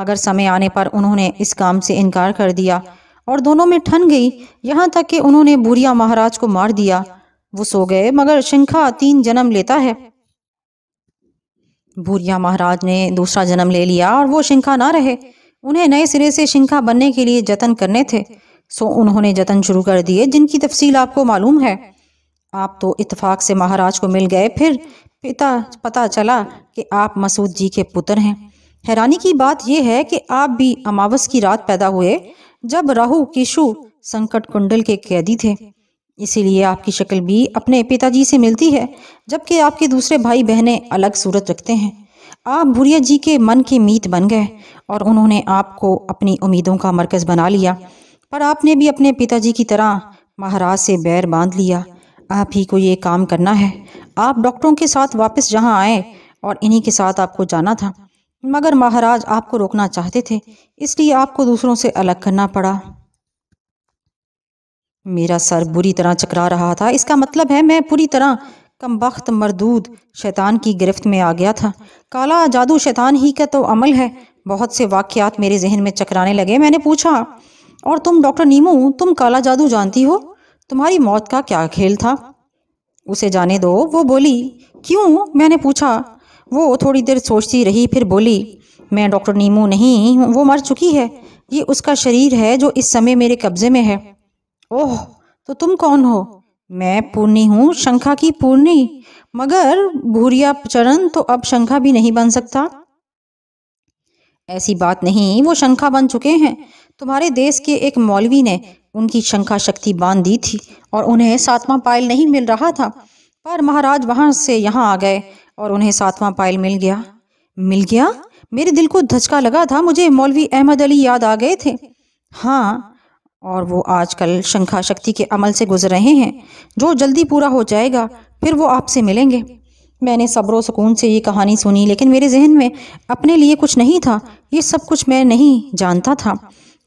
मगर समय आने पर उन्होंने इस काम से इनकार कर दिया और दोनों में ठन गई यहाँ तक कि उन्होंने बूरिया महाराज को मार दिया वो सो गए मगर शंखा तीन जन्म लेता है बूरिया महाराज ने दूसरा जन्म ले लिया और वो शंखा ना रहे उन्हें नए सिरे से शंखा बनने के लिए जतन करने थे सो उन्होंने जतन शुरू कर दिए जिनकी तफसील आपको मालूम है आप तो इतफाक से महाराज को मिल गए फिर पिता पता चला कि आप मसूद जी के पुत्र हैं हैरानी की बात यह है कि आप भी अमावस की रात पैदा हुए जब राहु केशु संकट कुंडल के कैदी थे इसीलिए आपकी शक्ल भी अपने पिताजी से मिलती है जबकि आपके दूसरे भाई बहनें अलग सूरत रखते हैं आप भूरिया जी के मन के मीत बन गए और उन्होंने आपको अपनी उम्मीदों का मरकज़ बना लिया पर आपने भी अपने पिताजी की तरह महाराज से बैर बांध लिया आप ही को ये काम करना है आप डॉक्टरों के साथ वापस जहाँ आए और इन्हीं के साथ आपको जाना था मगर महाराज आपको रोकना चाहते थे इसलिए आपको दूसरों से अलग करना पड़ा मेरा सर बुरी तरह चकरा रहा था इसका मतलब है मैं पूरी तरह कमबख्त मरदूद शैतान की गिरफ्त में आ गया था काला जादू शैतान ही का तो अमल है बहुत से वाक्यात मेरे जहन में चकराने लगे मैंने पूछा और तुम डॉक्टर नीमू तुम काला जादू जानती हो तुम्हारी मौत का क्या खेल था उसे जाने दो वो बोली क्यों मैंने पूछा वो थोड़ी देर सोचती रही फिर बोली मैं डॉक्टर नीमू नहीं वो मर चुकी है ये उसका शरीर है जो इस समय मेरे कब्जे में है ओह तो तुम कौन हो मैं पूर्णी हूँ शंखा की पूर्णी मगर भूरिया चरण तो अब शंखा भी नहीं बन सकता ऐसी बात नहीं वो शंखा बन चुके हैं तुम्हारे देश के एक मौलवी ने उनकी शंखा शक्ति बांध दी थी और उन्हें सातवां पायल नहीं मिल रहा था पर महाराज वहां से यहाँ आ गए और उन्हें सातवां पायल मिल गया मिल गया मेरे दिल को धचका लगा था मुझे मौलवी अहमद अली याद आ गए थे हाँ और वो आजकल शंखा शक्ति के अमल से गुजर रहे हैं जो जल्दी पूरा हो जाएगा फिर वो आपसे मिलेंगे मैंने सब्र सुकून से ये कहानी सुनी लेकिन मेरे जहन में अपने लिए कुछ नहीं था ये सब कुछ मैं नहीं जानता था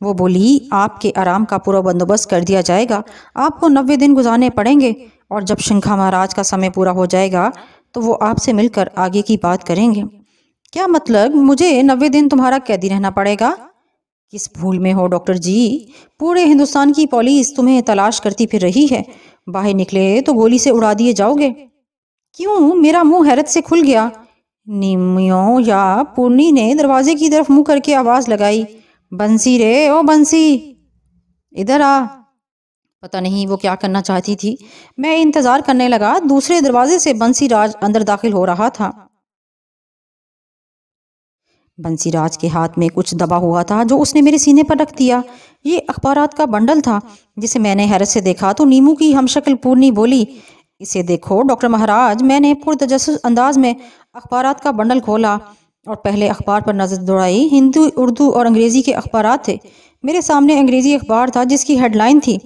वो बोली आपके आराम का पूरा बंदोबस्त कर दिया जाएगा आपको नब्बे दिन गुजारने पड़ेंगे और जब शंखा महाराज का समय पूरा हो जाएगा तो वो आपसे मिलकर आगे की बात करेंगे क्या मतलब मुझे नब्बे दिन तुम्हारा कैदी रहना पड़ेगा किस भूल में हो डॉक्टर जी पूरे हिंदुस्तान की पुलिस तुम्हें तलाश करती फिर रही है बाहर निकले तो गोली से उड़ा दिए जाओगे क्यों मेरा मुंह हैरत से खुल गया निमियो या पूर्णी ने दरवाजे की तरफ मुंह करके आवाज लगाई बंसी रे ओ बंसी इधर आ पता नहीं वो क्या करना चाहती थी मैं इंतज़ार करने लगा दूसरे दरवाजे से बंसी राज अंदर दाखिल हो रहा था बंसी राज के हाथ में कुछ दबा हुआ था जो उसने मेरे सीने पर रख दिया ये अखबार का बंडल था जिसे मैंने हैरत से देखा तो नीमू की हमशक्ल पूर्णी बोली इसे देखो डॉक्टर महाराज मैंने पुरतजस अंदाज में अखबार का बंडल खोला और पहले अखबार पर नज़र दौड़ाई हिंदी उर्दू और अंग्रेज़ी के अखबार थे मेरे सामने अंग्रेज़ी अखबार था जिसकी हेडलाइन थी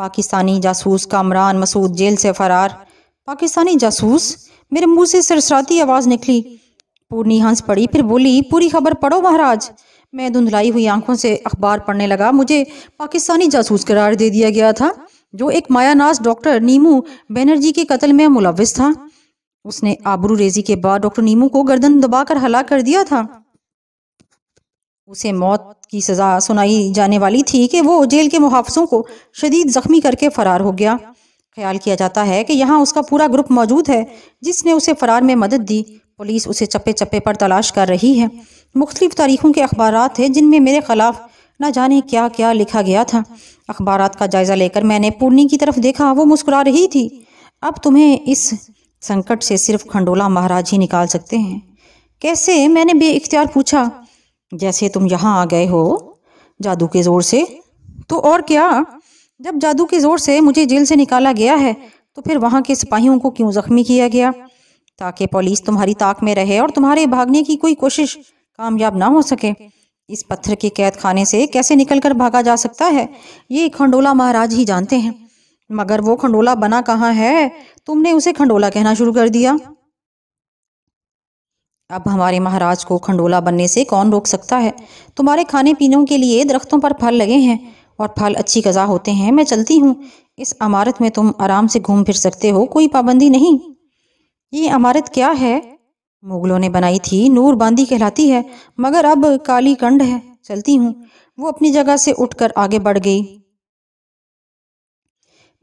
पाकिस्तानी जासूस कामरान मसूद जेल से फरार पाकिस्तानी जासूस मेरे मुंह से सरसराती आवाज़ निकली पूर्णी हंस पड़ी फिर बोली पूरी खबर पढ़ो महाराज मैं धुंधलाई हुई आंखों से अखबार पढ़ने लगा मुझे पाकिस्तानी जासूस करार दे दिया गया था जो एक मायानास डॉक्टर नीमू बैनर्जी के कत्ल में मुलविस था उसने आबरू रेजी के बाद डॉक्टर नीमू को गर्दन दबाकर हला कर दिया था उसे मौत की सज़ा सुनाई जाने वाली थी कि वो जेल के मुहाफ़ों को शदीद ज़ख्मी करके फ़रार हो गया ख्याल किया जाता है कि यहाँ उसका पूरा ग्रुप मौजूद है जिसने उसे फ़रार में मदद दी पुलिस उसे चप्पे चप्पे पर तलाश कर रही है मुख्तलिफ़ तारीखों के अखबार थे जिनमें मेरे ख़िलाफ़ न जाने क्या क्या लिखा गया था अखबार का जायज़ा लेकर मैंने पूर्णी की तरफ देखा वो मुस्कुरा रही थी अब तुम्हें इस संकट से सिर्फ खंडोला महाराज ही निकाल सकते हैं कैसे मैंने बे इख्तियार पूछा जैसे तुम यहाँ आ गए हो जादू के ज़ोर से तो और क्या जब जादू के ज़ोर से मुझे जेल से निकाला गया है तो फिर वहाँ के सिपाहियों को क्यों ज़ख्मी किया गया ताकि पुलिस तुम्हारी ताक में रहे और तुम्हारे भागने की कोई कोशिश कामयाब ना हो सके इस पत्थर के कैद खाने से कैसे निकल कर भागा जा सकता है ये खंडोला महाराज ही जानते हैं मगर वो खंडोला बना कहाँ है तुमने उसे खंडोला कहना शुरू कर दिया अब हमारे महाराज को खंडोला बनने से कौन रोक सकता है तुम्हारे खाने पीने के लिए दरख्तों पर फल लगे हैं और फल अच्छी गजा होते हैं मैं चलती हूँ इस अमारत में तुम आराम से घूम फिर सकते हो कोई पाबंदी नहीं ये अमारत क्या है मुगलों ने बनाई थी नूर बांदी कहलाती है मगर अब काली कंड है चलती हूँ वो अपनी जगह से उठकर आगे बढ़ गई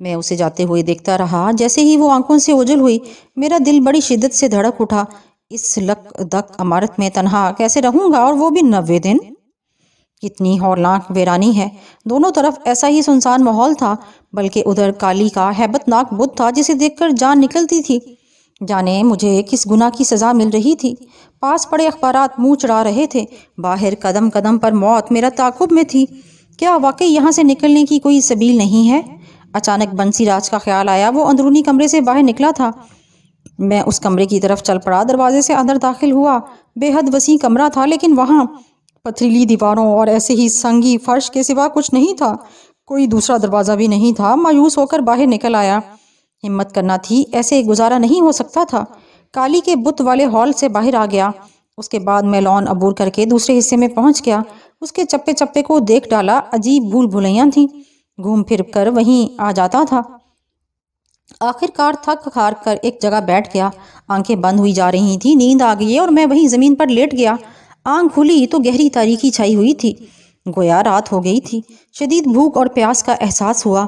मैं उसे जाते हुए देखता रहा जैसे ही वो आंखों से ओझल हुई मेरा दिल बड़ी शिद्दत से धड़क उठा इस लक दक अमारत में तनहा कैसे रहूंगा और वो भी नब्बे दिन कितनी हौलनाक वेरानी है दोनों तरफ ऐसा ही सुनसान माहौल था बल्कि उधर काली का हैबतनाक बुद्ध था जिसे देखकर जान निकलती थी जाने मुझे किस गुना की सज़ा मिल रही थी पास पड़े अखबार मुँह चढ़ा रहे थे बाहर कदम कदम पर मौत मेरा ताकुब में थी क्या वाकई यहाँ से निकलने की कोई सबील नहीं है अचानक बंसी राज का ख्याल आया वो अंदरूनी कमरे से बाहर निकला था मैं उस कमरे की तरफ चल पड़ा दरवाजे से अंदर दाखिल हुआ बेहद वसी कमरा था लेकिन वहाँ पथरीली दीवारों और ऐसे ही संगी फर्श के सिवा कुछ नहीं था कोई दूसरा दरवाज़ा भी नहीं था मायूस होकर बाहर निकल आया हिम्मत करना थी ऐसे गुजारा नहीं हो सकता था काली के बुत वाले हॉल से बाहर आ गया उसके बाद मैं लॉन अबूर करके दूसरे हिस्से में पहुंच गया उसके चप्पे चप्पे को देख डाला अजीब भूल भुलैया थी घूम फिर कर वहीं आ जाता था आखिरकार थक हार कर एक जगह बैठ गया आंखें बंद हुई जा रही थी नींद आ गई और मैं वहीं ज़मीन पर लेट गया आंख खुली तो गहरी तारीखी छाई हुई थी गोया रात हो गई थी शदीद भूख और प्यास का एहसास हुआ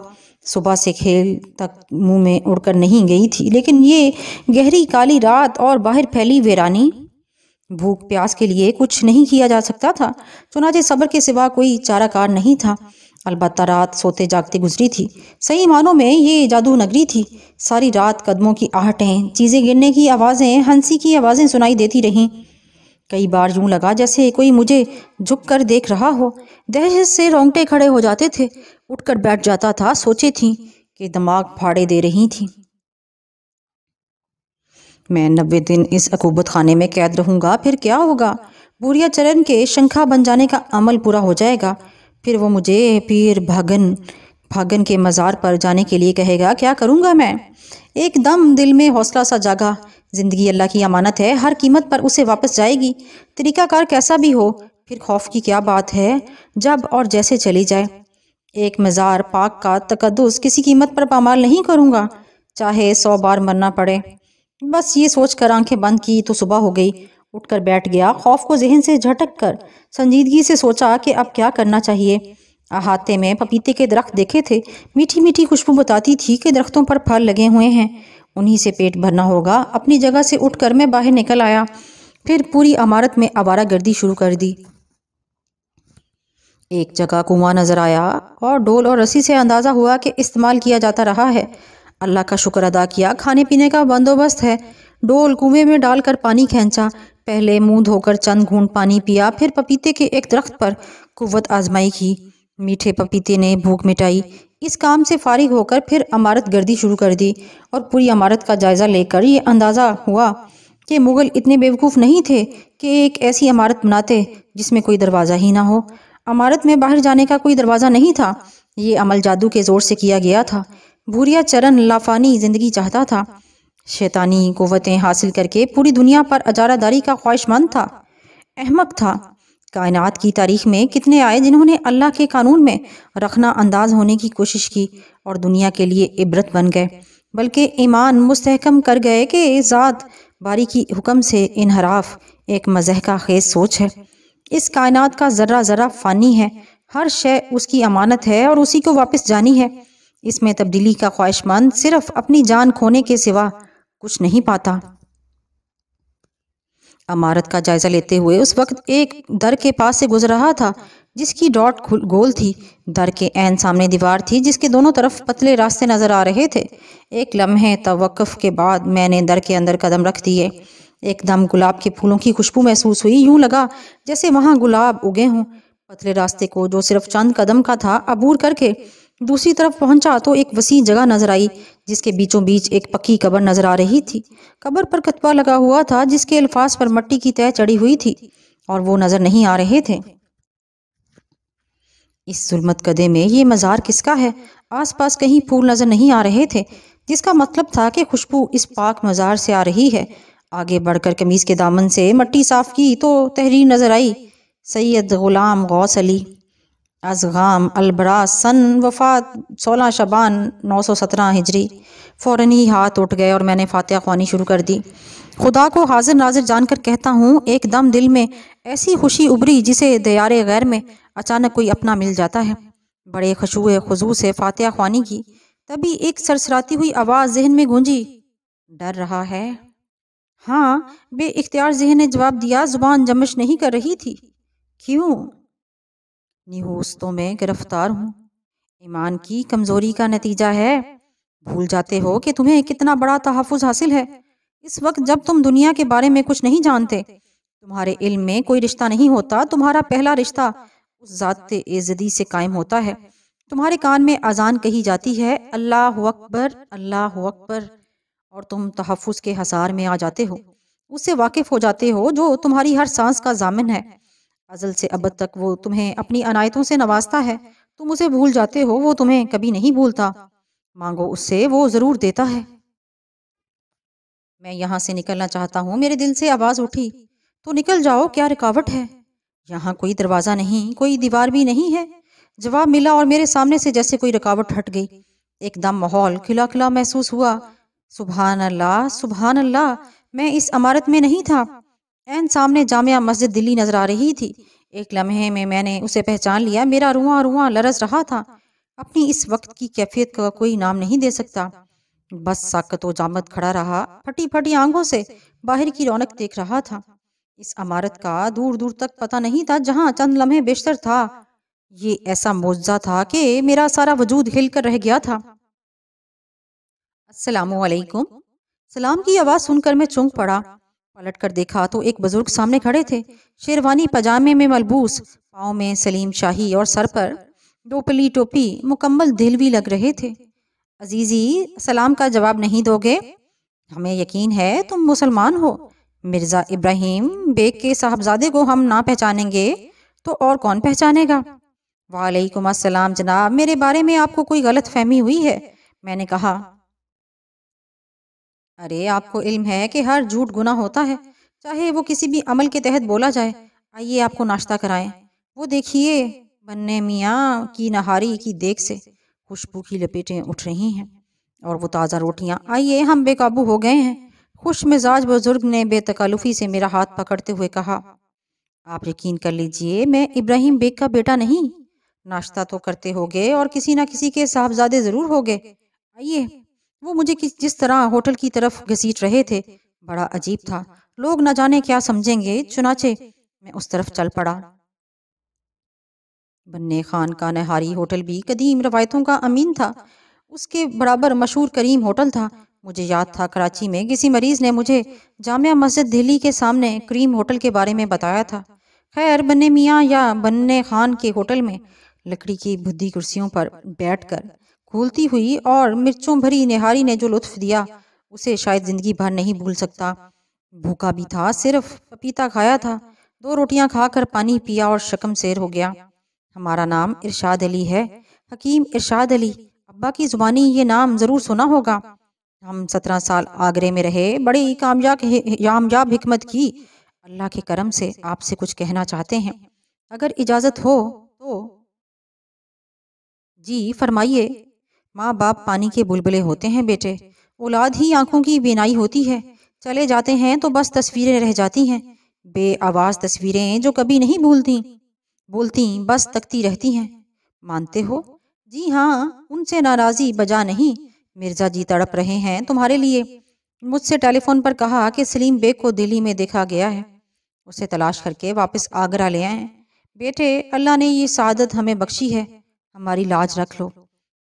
सुबह से खेल तक मुंह में उड़कर नहीं गई थी लेकिन ये गहरी काली रात और बाहर फैली वेरानी भूख प्यास के लिए कुछ नहीं किया जा सकता था चुनाचे सबर के सिवा कोई चाराकार नहीं था अलबत् रात सोते जागते गुजरी थी सही मानों में ये जादू नगरी थी सारी रात कदमों की आहटें चीज़ें गिरने की आवाज़ें हंसी की आवाज़ें सुनाई देती रहीं कई बार यूं लगा जैसे कोई मुझे झुक कर देख रहा हो दहशत से रोंगटे खड़े हो जाते थे उठकर बैठ जाता था सोचे थी कि दिमाग फाड़े दे रही थी मैं नब्बे दिन इस अकूबत खाने में कैद रहूंगा फिर क्या होगा बुरिया चरण के शंखा बन जाने का अमल पूरा हो जाएगा फिर वो मुझे पीर भगन भागन के मज़ार पर जाने के लिए कहेगा क्या करूँगा मैं एकदम दिल में हौसला सा जागा ज़िंदगी अल्लाह की अमानत है हर कीमत पर उसे वापस जाएगी तरीकाकार कैसा भी हो फिर खौफ की क्या बात है जब और जैसे चली जाए एक मज़ार पाक का तकदस किसी कीमत पर पामाल नहीं करूँगा चाहे सौ बार मरना पड़े बस ये सोच कर आंखें बंद की तो सुबह हो गई उठकर बैठ गया खौफ को जहन से झटक कर संजीदगी से सोचा कि अब क्या करना चाहिए अहाते में पपीते के दरख्त देखे थे मीठी मीठी खुशबू बताती थी कि दरख्तों पर फल लगे हुए हैं उन्हीं से पेट भरना होगा अपनी जगह से उठकर मैं बाहर निकल आया फिर पूरी इमारत में आवारा गर्दी शुरू कर दी एक जगह कुआं नज़र आया और डोल और रस्सी से अंदाज़ा हुआ कि इस्तेमाल किया जाता रहा है अल्लाह का शुक्र अदा किया खाने पीने का बंदोबस्त है डोल कुएं में डालकर पानी खींचा पहले मुंह धोकर चंद घूंट पानी पिया फिर पपीते के एक दरख्त पर कुवत आजमाई की मीठे पपीते ने भूख मिटाई इस काम से फारिग होकर फिर अमारत गर्दी शुरू कर दी और पूरी अमारत का जायज़ा लेकर ये अंदाज़ा हुआ कि मुग़ल इतने बेवकूफ़ नहीं थे कि एक ऐसी अमारत बनाते जिसमें कोई दरवाज़ा ही ना हो अमारत में बाहर जाने का कोई दरवाज़ा नहीं था ये अमल जादू के ज़ोर से किया गया था भूरिया चरण लाफानी ज़िंदगी चाहता था शैतानी क़वतें हासिल करके पूरी दुनिया पर अजारादारी का ख्वाहिशमंद था अहमक था कायनात की तारीख में कितने आए जिन्होंने अल्लाह के कानून में रखना अंदाज होने की कोशिश की और दुनिया के लिए इबरत बन गए बल्कि ईमान मुस्तहकम कर गए कि ज़ात बारी की हुक्म से इनहराफ एक मजह का खेज सोच है इस कायनात का ज़र्रा ज़रा फ़ानी है हर शय उसकी अमानत है और उसी को वापस जानी है इसमें तब्दीली का ख्वाहिशमंद सिर्फ अपनी जान खोने के सिवा कुछ नहीं पाता अमारत का जायजा लेते हुए उस वक्त एक दर के पास से गुजर रहा था जिसकी डॉट गोल थी दर के एन सामने दीवार थी जिसके दोनों तरफ पतले रास्ते नजर आ रहे थे एक लम्हे तवक़ के बाद मैंने दर के अंदर कदम रख दिए एकदम गुलाब के फूलों की खुशबू महसूस हुई यूं लगा जैसे वहां गुलाब उगे हों पतले रास्ते को जो सिर्फ चंद कदम का था अबूर करके दूसरी तरफ पहुंचा तो एक वसी जगह नजर आई जिसके बीचों बीच एक पक्की कबर नजर आ रही थी कबर पर कतबा लगा हुआ था जिसके अल्फाज पर मट्टी की तय चढ़ी हुई थी और वो नजर नहीं आ रहे थे इस जुलमत कदे में ये मज़ार किसका है आसपास कहीं फूल नजर नहीं आ रहे थे जिसका मतलब था कि खुशबू इस पाक मज़ार से आ रही है आगे बढ़कर कमीज के दामन से मट्टी साफ की तो तहरीर नजर आई सैयद गुलाम गौस अली अजगाम अलबरा सन वफात सोलह शबान नौ सौ सत्रह हिजरी फ़ौर ही हाथ उठ गए और मैंने फातह ख्वानी शुरू कर दी खुदा को हाजिर नाजिर जानकर कहता हूँ एक दम दिल में ऐसी खुशी उभरी जिसे दयार गैर में अचानक कोई अपना मिल जाता है बड़े खशुए खजू से फातह ख्वानी की तभी एक सरसराती हुई आवाज़ जहन में गूंजी डर रहा है हाँ बे जहन ने जवाब दिया ज़ुबान जमश नहीं कर रही थी क्यों निहोस्तों में गिरफ्तार हूँ ईमान की कमज़ोरी का नतीजा है भूल जाते हो कि तुम्हें कितना बड़ा तहफुज हासिल है इस वक्त जब तुम दुनिया के बारे में कुछ नहीं जानते तुम्हारे इल्म में कोई रिश्ता नहीं होता तुम्हारा पहला रिश्ता उस जदी से कायम होता है तुम्हारे कान में अजान कही जाती है अल्लाह अकबर अल्लाह अकबर और तुम तहफुज के हसार में आ जाते हो उससे वाकिफ़ हो जाते हो जो तुम्हारी हर सांस का जामिन है अजल से अब तक वो तुम्हें अपनी अनायतों से नवाजता है तुम उसे भूल जाते हो वो तुम्हें कभी नहीं भूलता मांगो उससे वो जरूर देता है मैं यहाँ से निकलना चाहता हूँ मेरे दिल से आवाज उठी तो निकल जाओ क्या रुकावट है यहाँ कोई दरवाजा नहीं कोई दीवार भी नहीं है जवाब मिला और मेरे सामने से जैसे कोई रुकावट हट गई एकदम माहौल खिला खिला महसूस हुआ सुबहान अल्लाह सुबहान अल्लाह मैं इस इमारत में नहीं था एन सामने जामिया मस्जिद दिल्ली नजर आ रही थी एक लम्हे में मैंने उसे पहचान लिया मेरा रुआ रुआ लरस रहा था अपनी इस वक्त की कैफियत का कोई नाम नहीं दे सकता बस साकत जामत खड़ा रहा फटी फटी आंगों से बाहर की रौनक देख रहा था इस अमारत का दूर दूर तक पता नहीं था जहां चंद लम्हे बेशतर था ये ऐसा मोजा था कि मेरा सारा वजूद हिलकर रह गया था असलकुम सलाम की आवाज़ सुनकर मैं चौंक पड़ा पलट कर देखा तो एक बुजुर्ग सामने खड़े थे शेरवानी पजामे में मलबूस पाँव में सलीम शाही और सर पर डोपली टोपी मुकम्मल दिलवी लग रहे थे अजीजी सलाम का जवाब नहीं दोगे हमें यकीन है तुम मुसलमान हो मिर्ज़ा इब्राहिम बेग के साहबजादे को हम ना पहचानेंगे तो और कौन पहचानेगा वालेकुम अस्सलाम जनाब मेरे बारे में आपको कोई गलत फहमी हुई है मैंने कहा अरे आपको इल्म है कि हर झूठ गुना होता है चाहे वो किसी भी अमल के तहत बोला जाए आइए आपको नाश्ता कराएं वो देखिए बन्ने मियाँ की नहारी की देख से खुशबू की लपेटें उठ रही हैं और वो ताज़ा रोटियाँ आइए हम बेकाबू हो गए हैं खुश मिजाज बुजुर्ग ने बेतकालुफी से मेरा हाथ पकड़ते हुए कहा आप यकीन कर लीजिए मैं इब्राहिम बेग का बेटा नहीं नाश्ता तो करते होगे और किसी ना किसी के साहबजादे ज़रूर होगे आइए वो मुझे किस जिस तरह होटल की तरफ घसीट रहे थे बड़ा अजीब था लोग न जाने क्या समझेंगे चुनाचे मैं उस तरफ चल पड़ा बन्ने खान का नहारी होटल भी कदीम रवायतों का अमीन था उसके बराबर मशहूर करीम होटल था मुझे याद था कराची में किसी मरीज़ ने मुझे जामिया मस्जिद दिल्ली के सामने करीम होटल के बारे में बताया था खैर बन्ने मियाँ या बन्ने खान के होटल में लकड़ी की भुद्दी कुर्सियों पर बैठकर घूलती हुई और मिर्चों भरी निहारी ने जो लुत्फ दिया उसे शायद जिंदगी भर नहीं भूल सकता भूखा भी था सिर्फ पपीता खाया था दो रोटियां खाकर पानी पिया और शकम शेर हो गया हमारा नाम इरशाद अली है हकीम इरशाद अली अब्बा की ज़ुबानी ये नाम ज़रूर सुना होगा हम सत्रह साल आगरे में रहे बड़ी कामयाब कामयाब हिकमत की अल्लाह के करम से आपसे कुछ कहना चाहते हैं अगर इजाज़त हो तो जी फरमाइए माँ बाप पानी के बुलबुले होते हैं बेटे औलाद ही आंखों की बीनाई होती है चले जाते हैं तो बस तस्वीरें रह जाती हैं आवाज तस्वीरें जो कभी नहीं भूलती बोलती बस तकती रहती हैं मानते हो जी हाँ उनसे नाराज़ी बजा नहीं मिर्जा जी तड़प रहे हैं तुम्हारे लिए मुझसे टेलीफोन पर कहा कि सलीम बेग को दिल्ली में देखा गया है उसे तलाश करके वापस आगरा ले आए बेटे अल्लाह ने ये सादत हमें बख्शी है हमारी लाज रख लो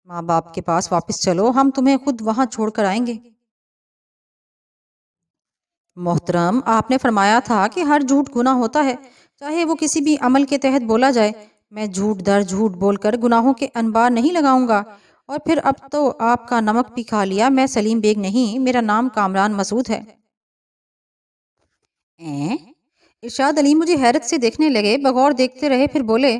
माँ बाप के पास वापस चलो हम तुम्हें खुद वहां छोड़ कर आएंगे मोहतरम आपने फरमाया था कि हर झूठ गुना होता है चाहे वो किसी भी अमल के तहत बोला जाए मैं झूठ दर झूठ बोलकर गुनाहों के अनबार नहीं लगाऊंगा और फिर अब तो आपका नमक भी खा लिया मैं सलीम बेग नहीं मेरा नाम कामरान मसूद है ए? इरशाद अली मुझे हैरत से देखने लगे बगौर देखते रहे फिर बोले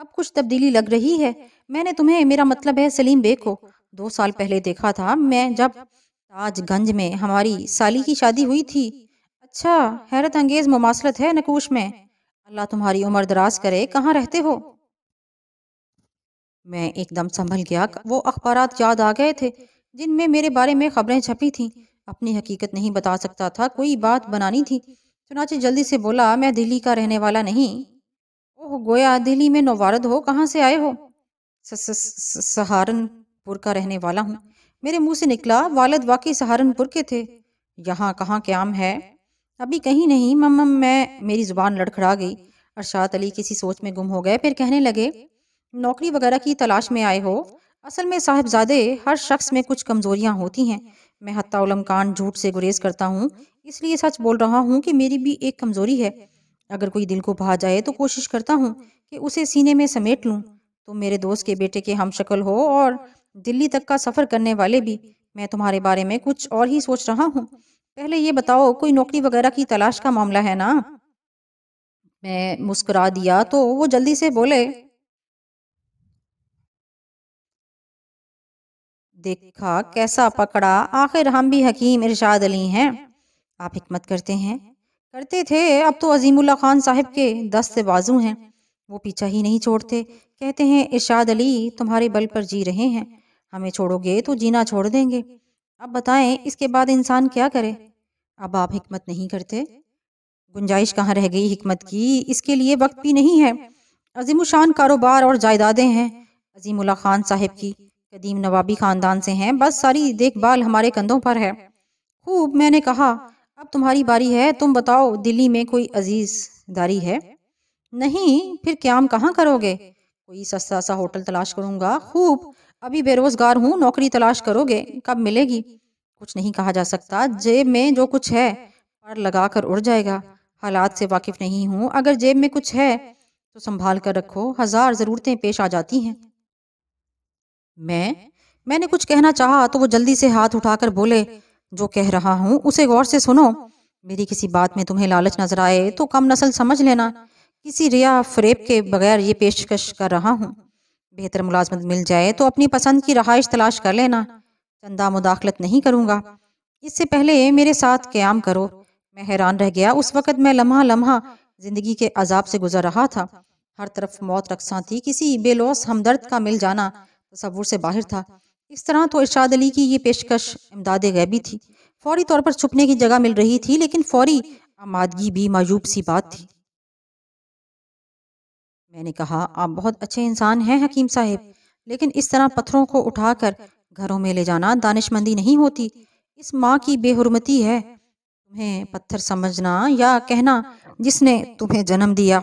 अब कुछ तब्दीली लग रही है मैंने तुम्हें मेरा मतलब है सलीम बेग को दो साल पहले देखा था मैं जब ताजगंज में हमारी साली की शादी हुई थी अच्छा हैरत अंगेज मुमासलत है नकूश में अल्लाह तुम्हारी उम्र दराज करे कहाँ रहते हो मैं एकदम संभल गया वो अखबार याद आ गए थे जिनमें मेरे बारे में खबरें छपी थीं अपनी हकीकत नहीं बता सकता था कोई बात बनानी थी चुनाचे जल्दी से बोला मैं दिल्ली का रहने वाला नहीं गोया दिल्ली में नौवारद हो कहाँ से आए हो सहारनपुर का रहने वाला हूँ मेरे मुंह से निकला वालद वाकई सहारनपुर के थे यहाँ कहाँ क्याम है अभी कहीं नहीं मम मैं मेरी जुबान लड़खड़ा गई अरशाद अली किसी सोच में गुम हो गए फिर कहने लगे नौकरी वगैरह की तलाश में आए हो असल में साहबजादे हर शख्स में कुछ कमजोरियां होती हैं मैं हत्ता कान झूठ से गुरेज करता हूँ इसलिए सच बोल रहा हूँ कि मेरी भी एक कमजोरी है अगर कोई दिल को भा जाए तो कोशिश करता हूँ कि उसे सीने में समेट लूँ तुम तो मेरे दोस्त के बेटे के हम शक्ल हो और दिल्ली तक का सफ़र करने वाले भी मैं तुम्हारे बारे में कुछ और ही सोच रहा हूँ पहले ये बताओ कोई नौकरी वगैरह की तलाश का मामला है ना मैं मुस्कुरा दिया तो वो जल्दी से बोले देखा कैसा पकड़ा आखिर हम भी हकीम इरशाद अली हैं आप हिकमत करते हैं करते थे अब तो अजीमुल्ला खान साहब के दस्त से बाजू हैं वो पीछा ही नहीं छोड़ते कहते हैं इरशाद अली तुम्हारे बल पर जी रहे हैं हमें छोड़ोगे तो जीना छोड़ देंगे अब बताएं इसके बाद इंसान क्या करे अब आप हिकमत नहीं करते गुंजाइश कहाँ रह गई हिकमत की इसके लिए वक्त भी नहीं है अजीम शान कारोबार और जायदादें हैं अजीमुल्ला खान साहब की कदीम नवाबी ख़ानदान से हैं बस सारी देखभाल हमारे कंधों पर है खूब मैंने कहा अब तुम्हारी बारी है तुम बताओ दिल्ली में कोई अजीज दारी है नहीं फिर क्याम कहाँ करोगे कोई सस्ता सा होटल तलाश करूंगा खूब अभी बेरोजगार हूँ नौकरी तलाश करोगे कब मिलेगी कुछ नहीं कहा जा सकता जेब में जो कुछ है पर लगा कर उड़ जाएगा हालात से वाकिफ नहीं हूँ अगर जेब में कुछ है तो संभाल कर रखो हजार ज़रूरतें पेश आ जाती हैं मैं मैंने कुछ कहना चाहा तो वो जल्दी से हाथ उठाकर बोले जो कह रहा हूँ उसे गौर से सुनो मेरी किसी बात में तुम्हें लालच नजर आए तो कम नसल समझ लेना किसी रिया फरेब के बगैर ये पेशकश कर रहा हूँ बेहतर मुलाजमत मिल जाए तो अपनी पसंद की रहाइश तलाश कर लेना चंदा मुदाखलत नहीं करूँगा इससे पहले मेरे साथ क्याम करो मैं हैरान रह गया उस वक़्त मैं लम्हा लम्हा ज़िंदगी के अजाब से गुजर रहा था हर तरफ मौत रकसा थी किसी बेलौस हमदर्द का मिल जाना तस्वुर से बाहर था इस तरह तो इरशाद अली की ये पेशकश इमदाद गैबी थी फौरी तौर पर छुपने की जगह मिल रही थी लेकिन फौरी आमादगी भी मायूब सी बात थी मैंने कहा आप बहुत अच्छे इंसान हैं हकीम साहब लेकिन इस तरह पत्थरों को उठाकर घरों में ले जाना दानिशमंदी नहीं होती इस माँ की बेहरमती है तुम्हें पत्थर समझना या कहना जिसने तुम्हें जन्म दिया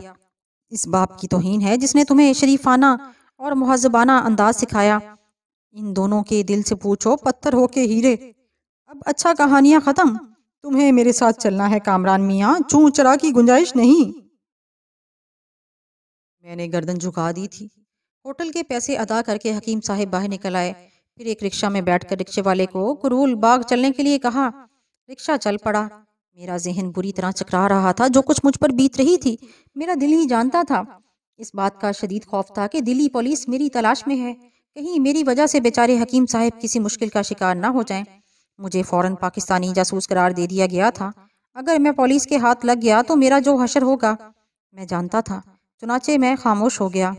इस बाप की तोहन है जिसने तुम्हें शरीफाना और महजबाना अंदाज सिखाया इन दोनों के दिल से पूछो पत्थर होके हीरे अब अच्छा कहानियां खत्म तुम्हें मेरे साथ चलना है कामरान मियाँ चूं चरा की गुंजाइश नहीं मैंने गर्दन झुका दी थी होटल के पैसे अदा करके हकीम साहब बाहर निकल आए फिर एक रिक्शा में बैठकर रिक्शे वाले को कुरूल बाग चलने के लिए कहा रिक्शा चल पड़ा मेरा जहन बुरी तरह चकरा रहा था जो कुछ मुझ पर बीत रही थी मेरा दिल ही जानता था इस बात का शदीद खौफ था कि दिल्ली पुलिस मेरी तलाश में है कहीं मेरी वजह से बेचारे हकीम साहब किसी मुश्किल का शिकार ना हो जाएं। मुझे फ़ौरन पाकिस्तानी जासूस करार दे दिया गया था अगर मैं पुलिस के हाथ लग गया तो मेरा जो हशर होगा मैं जानता था चुनाचे मैं खामोश हो गया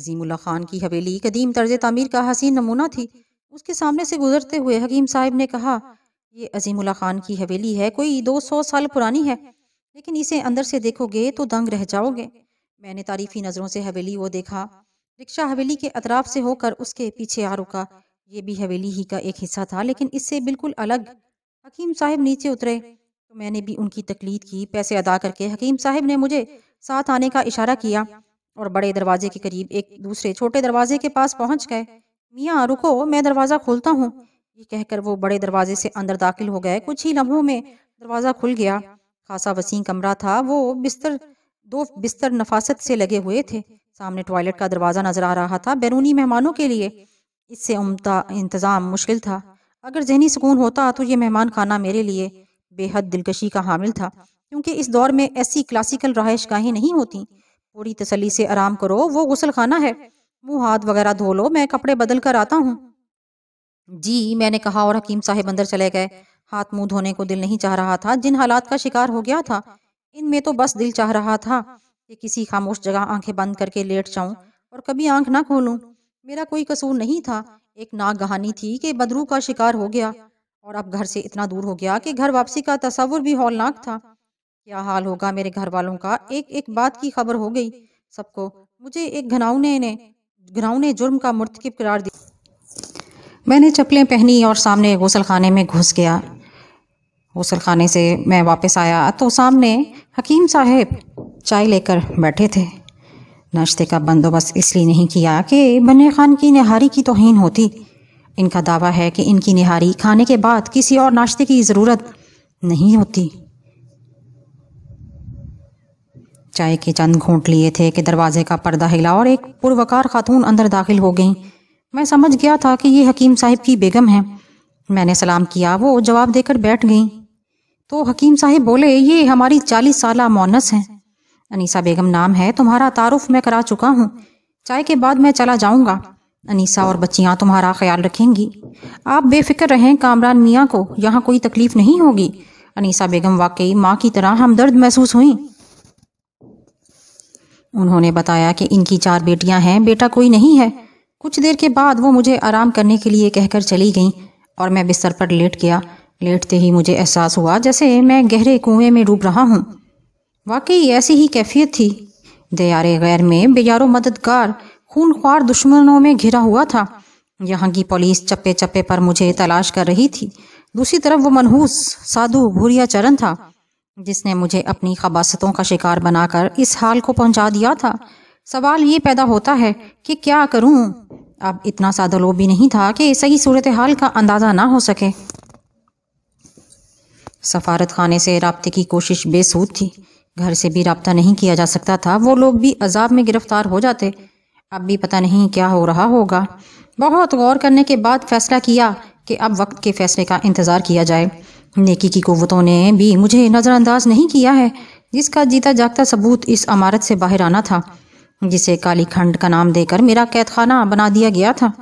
अजीमुल्ला खान की हवेली कदीम तर्ज तमीर का हसीन नमूना थी उसके सामने से गुजरते हुए हकीम साहब ने कहा ये अजीमुल्ला खान की हवेली है कोई दो सौ साल पुरानी है लेकिन इसे अंदर से देखोगे तो दंग रह जाओगे मैंने तारीफी नज़रों से हवेली वो देखा रिक्शा हवेली के अतराफ से होकर उसके पीछे आ रुका ये भी हवेली ही का एक हिस्सा था लेकिन इससे बिल्कुल अलग हकीम साहब नीचे उतरे तो मैंने भी उनकी तकलीद की पैसे अदा करके हकीम साहब ने मुझे साथ आने का इशारा किया और बड़े दरवाजे के करीब एक दूसरे छोटे दरवाजे के पास पहुंच गए मियाँ रुको मैं दरवाज़ा खोलता हूँ ये कहकर वो बड़े दरवाजे से अंदर दाखिल हो गए कुछ ही लम्हों में दरवाज़ा खुल गया खासा वसी कमरा था वो बिस्तर दो बिस्तर नफासत से लगे हुए थे सामने टॉयलेट का दरवाज़ा नज़र आ रहा था बैरूनी मेहमानों के लिए इससे उमदा इंतज़ाम मुश्किल था अगर जहनी सुकून होता तो ये मेहमान खाना मेरे लिए बेहद दिलकशी का हामिल था क्योंकि इस दौर में ऐसी क्लासिकल रहाइश गाहें नहीं होती थोड़ी तसली से आराम करो वो गुसल खाना है मुँह हाथ वगैरह धो लो मैं कपड़े बदल कर आता हूँ जी मैंने कहा और हकीम साहब अंदर चले गए हाथ मुंह धोने को दिल नहीं चाह रहा था जिन हालात का शिकार हो गया था इनमें तो बस दिल चाह रहा था कि किसी खामोश जगह आंखें बंद करके लेट जाऊं और कभी आंख ना खोलूं मेरा कोई कसूर नहीं था एक नागहानी थी कि बदरू का शिकार हो गया और अब घर से इतना दूर हो गया कि घर वापसी का तस्वुर भी हौलनाक था क्या हाल होगा मेरे घर वालों का एक एक बात की खबर हो गई सबको मुझे एक घनावने ने घनावने जुर्म का मुर्तकब करार दिया मैंने चप्पलें पहनी और सामने गौसल खाने में घुस गया गौसल खाने से मैं वापस आया तो सामने हकीम साहब चाय लेकर बैठे थे नाश्ते का बंदोबस्त इसलिए नहीं किया कि बने खान की निहारी की तोहन होती इनका दावा है कि इनकी निहारी खाने के बाद किसी और नाश्ते की ज़रूरत नहीं होती चाय के चंद घूट लिए थे कि दरवाजे का पर्दा हिला और एक पुरवकार खातून अंदर दाखिल हो गई मैं समझ गया था कि ये हकीम साहिब की बेगम है मैंने सलाम किया वो जवाब देकर बैठ गई तो हकीम साहिब बोले ये हमारी चालीस साल मोनस हैं अनीसा बेगम नाम है तुम्हारा तारुफ मैं करा चुका हूँ चाय के बाद मैं चला जाऊंगा अनीसा और बच्चियाँ तुम्हारा ख्याल रखेंगी आप बेफिक्र रहें कामरान मियाँ को यहाँ कोई तकलीफ नहीं होगी अनीसा बेगम वाकई माँ की तरह हमदर्द महसूस हुई उन्होंने बताया कि इनकी चार बेटियां हैं बेटा कोई नहीं है कुछ देर के बाद वो मुझे आराम करने के लिए कहकर चली गईं और मैं बिस्तर पर लेट गया लेटते ही मुझे एहसास हुआ जैसे मैं गहरे कुएं में डूब रहा हूँ वाकई ऐसी ही कैफियत थी दयार गैर में बेयारो मददगार खून ख्वार दुश्मनों में घिरा हुआ था यहाँ की पुलिस चप्पे चप्पे पर मुझे तलाश कर रही थी दूसरी तरफ वो मनहूस साधु भूरिया चरण था जिसने मुझे अपनी खबासतों का शिकार बनाकर इस हाल को पहुंचा दिया था सवाल ये पैदा होता है कि क्या करूं अब इतना सादा भी नहीं था कि सही सूरत हाल का अंदाज़ा ना हो सके सफारत खाने से रबते की कोशिश बेसूद थी घर से भी रबता नहीं किया जा सकता था वो लोग भी अजाब में गिरफ्तार हो जाते अब भी पता नहीं क्या हो रहा होगा बहुत गौर करने के बाद फैसला किया कि अब वक्त के फैसले का इंतज़ार किया जाए नेकी की कुतों ने भी मुझे नज़रअंदाज नहीं किया है जिसका जीता जागता सबूत इस अमारत से बाहर आना था जिसे काली खंड का नाम देकर मेरा कैद खाना बना दिया गया था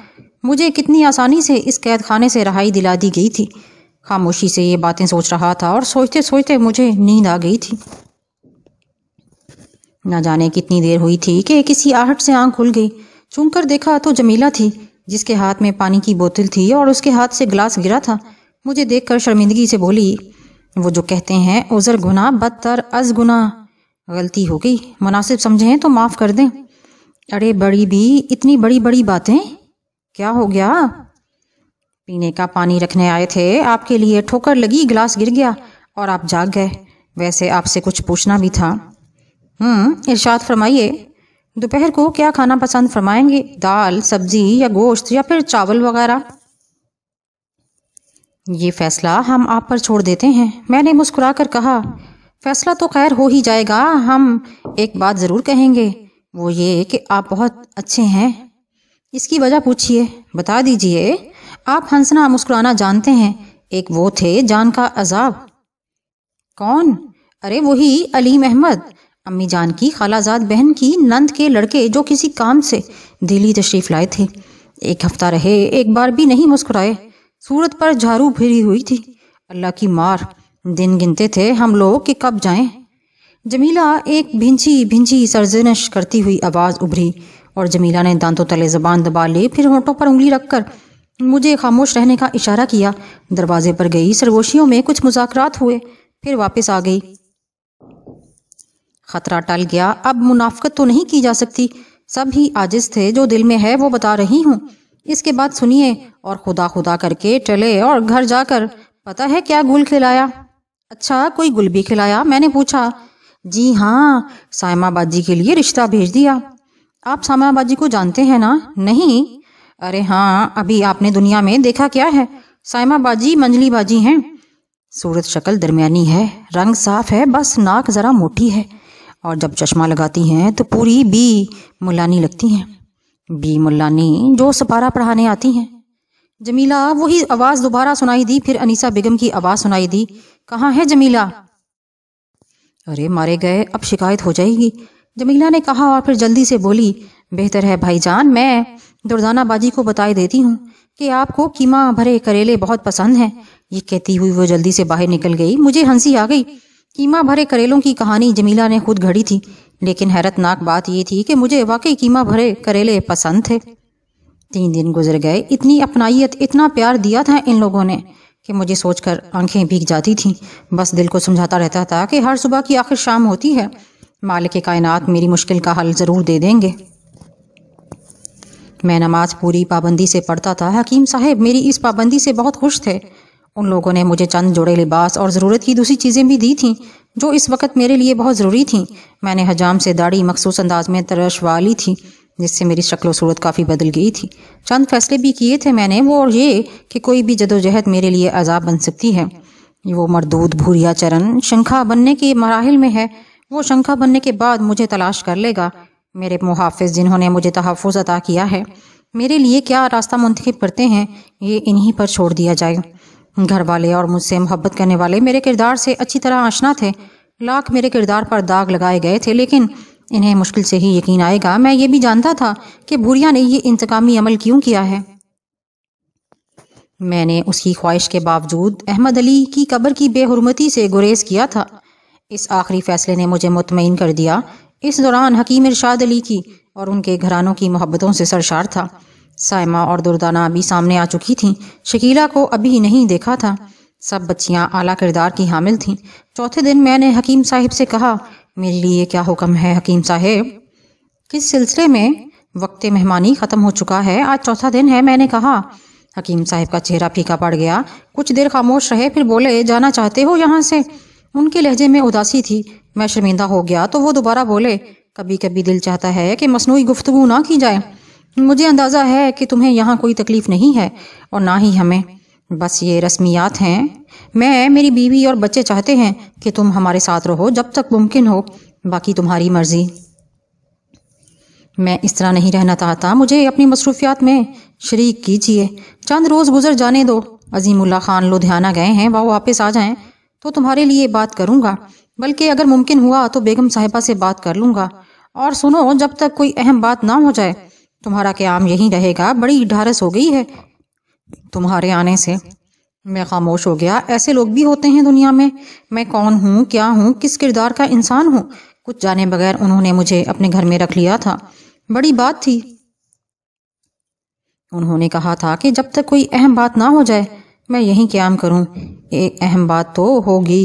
मुझे कितनी आसानी से इस कैद खाने से रहाई दिला दी गई थी खामोशी से ये बातें सोच रहा था और सोचते सोचते मुझे नींद आ गई थी न जाने कितनी देर हुई थी कि किसी आहट से आंख खुल गई चूंकर देखा तो जमीला थी जिसके हाथ में पानी की बोतल थी और उसके हाथ से गिलास गिरा था मुझे देखकर शर्मिंदगी से बोली वो जो कहते हैं उजर गुना बदतर अज गुना गलती हो गई मुनासिब समझें तो माफ़ कर दें अरे बड़ी भी इतनी बड़ी बड़ी बातें क्या हो गया पीने का पानी रखने आए थे आपके लिए ठोकर लगी गिलास गिर गया और आप जाग गए वैसे आपसे कुछ पूछना भी था हम्म, इर्शाद फरमाइए दोपहर को क्या खाना पसंद फरमाएंगे दाल सब्जी या गोश्त या फिर चावल वगैरह ये फैसला हम आप पर छोड़ देते हैं मैंने मुस्कुरा कर कहा फैसला तो खैर हो ही जाएगा हम एक बात ज़रूर कहेंगे वो ये कि आप बहुत अच्छे हैं इसकी वजह पूछिए बता दीजिए आप हंसना मुस्कुराना जानते हैं एक वो थे जान का अजाब कौन अरे वही अलीम अहमद अम्मी जान की खालाजाद बहन की नंद के लड़के जो किसी काम से दिल्ली तशरीफ लाए थे एक हफ्ता रहे एक बार भी नहीं मुस्कुराए सूरत पर झाड़ू फिरी हुई थी अल्लाह की मार दिन गिनते थे हम लोग कि कब जाएं। जमीला एक भिंची भिंची सरजनश करती हुई आवाज़ उभरी और जमीला ने दांतों तले जबान दबा ली फिर होंठों पर उंगली रखकर मुझे खामोश रहने का इशारा किया दरवाजे पर गई सरगोशियों में कुछ मुजाकरात हुए फिर वापस आ गई खतरा टल गया अब मुनाफ्त तो नहीं की जा सकती सब ही आजिज थे जो दिल में है वो बता रही हूँ इसके बाद सुनिए और खुदा खुदा करके टले और घर जाकर पता है क्या गुल खिलाया अच्छा कोई गुल भी खिलाया मैंने पूछा जी हाँ सायमा बाजी के लिए रिश्ता भेज दिया आप सामाबाजी बाजी को जानते हैं ना नहीं अरे हाँ अभी आपने दुनिया में देखा क्या है सायमा बाजी मंजली बाजी हैं सूरत शक्ल दरमियानी है रंग साफ है बस नाक जरा मोटी है और जब चश्मा लगाती हैं तो पूरी बी मुलानी लगती हैं बी मुलानी जो सपारा पढ़ाने आती हैं जमीला वही आवाज़ दोबारा सुनाई दी फिर अनीसा बेगम की आवाज़ सुनाई दी कहाँ है जमीला अरे मारे गए अब शिकायत हो जाएगी जमीला ने कहा और फिर जल्दी से बोली बेहतर है भाईजान मैं दुर्दाना बाजी को बताई देती हूँ कि आपको कीमा भरे करेले बहुत पसंद हैं ये कहती हुई वो जल्दी से बाहर निकल गई मुझे हंसी आ गई कीमा भरे करेलों की कहानी जमीला ने खुद घड़ी थी लेकिन हैरतनाक बात यह थी कि मुझे वाकई कीमा भरे करेले पसंद थे तीन दिन गुजर गए इतनी अपनाइत इतना प्यार दिया था इन लोगों ने कि मुझे सोचकर आंखें भीग जाती थीं बस दिल को समझाता रहता था कि हर सुबह की आखिर शाम होती है मालिक कायनात मेरी मुश्किल का हल ज़रूर दे देंगे मैं नमाज पूरी पाबंदी से पढ़ता था हकीम साहब मेरी इस पाबंदी से बहुत खुश थे उन लोगों ने मुझे चंद जोड़े लिबास और ज़रूरत की दूसरी चीज़ें भी दी थी जो इस वक्त मेरे लिए बहुत ज़रूरी थी मैंने हजाम से दाढ़ी मखसूस अंदाज में तरशवा ली थी जिससे मेरी शक्ल सूरत काफ़ी बदल गई थी चंद फैसले भी किए थे मैंने वो और ये कि कोई भी जदोजहद मेरे लिए अजाब बन सकती है वो मरदूद भूरिया चरण शंखा बनने के मराहल में है वो शंखा बनने के बाद मुझे तलाश कर लेगा मेरे मुहाफ़ जिन्होंने मुझे तहफ़ अदा किया है मेरे लिए क्या रास्ता मुंतखब करते हैं ये इन्हीं पर छोड़ दिया जाए घर वाले और मुझसे मोहब्बत करने वाले मेरे किरदार से अच्छी तरह आशना थे लाख मेरे किरदार पर दाग लगाए गए थे लेकिन इन्हें मुश्किल से ही यकीन आएगा मैं ये भी जानता था कि भूरिया ने ये इंतकामी अमल क्यों किया है मैंने उसकी ख्वाहिश के बावजूद अहमद अली की कब्र की बेहरमती से गुरेज किया था इस आखिरी फैसले ने मुझे मुतमिन कर दिया इस दौरान हकीम इरशाद अली की और उनके घरानों की मोहब्बतों से सरशार था सायमा और दुर्दाना अभी सामने आ चुकी थीं शकीला को अभी नहीं देखा था सब बच्चियां आला किरदार की हामिल थीं चौथे दिन मैंने हकीम साहिब से कहा मेरे लिए क्या हुक्म है हकीम साहेब किस सिलसिले में वक्त मेहमानी ख़त्म हो चुका है आज चौथा दिन है मैंने कहा हकीम साहब का चेहरा फीका पड़ गया कुछ देर खामोश रहे फिर बोले जाना चाहते हो यहाँ से उनके लहजे में उदासी थी मैं शर्मिंदा हो गया तो वो दोबारा बोले कभी कभी दिल चाहता है कि मसनू गुफ्तु ना की जाए मुझे अंदाज़ा है कि तुम्हें यहाँ कोई तकलीफ़ नहीं है और ना ही हमें बस ये रस्मियात हैं मैं मेरी बीवी और बच्चे चाहते हैं कि तुम हमारे साथ रहो जब तक मुमकिन हो बाकी तुम्हारी मर्जी मैं इस तरह नहीं रहना चाहता मुझे अपनी मसरूफियात में शरीक कीजिए चंद रोज़ गुजर जाने दो अजीमुल्ला खान लुधियाना गए हैं वह वापस आ जाएं तो तुम्हारे लिए बात करूंगा बल्कि अगर मुमकिन हुआ तो बेगम साहिबा से बात कर लूंगा और सुनो जब तक कोई अहम बात ना हो जाए तुम्हारा क्याम यहीं रहेगा बड़ी ढारस हो गई है तुम्हारे आने से मैं खामोश हो गया ऐसे लोग भी होते हैं दुनिया में मैं कौन हूँ क्या हूँ किस किरदार का इंसान हूँ कुछ जाने बगैर उन्होंने मुझे अपने घर में रख लिया था बड़ी बात थी उन्होंने कहा था कि जब तक कोई अहम बात ना हो जाए मैं यहीं क्याम करूं। एक अहम बात तो होगी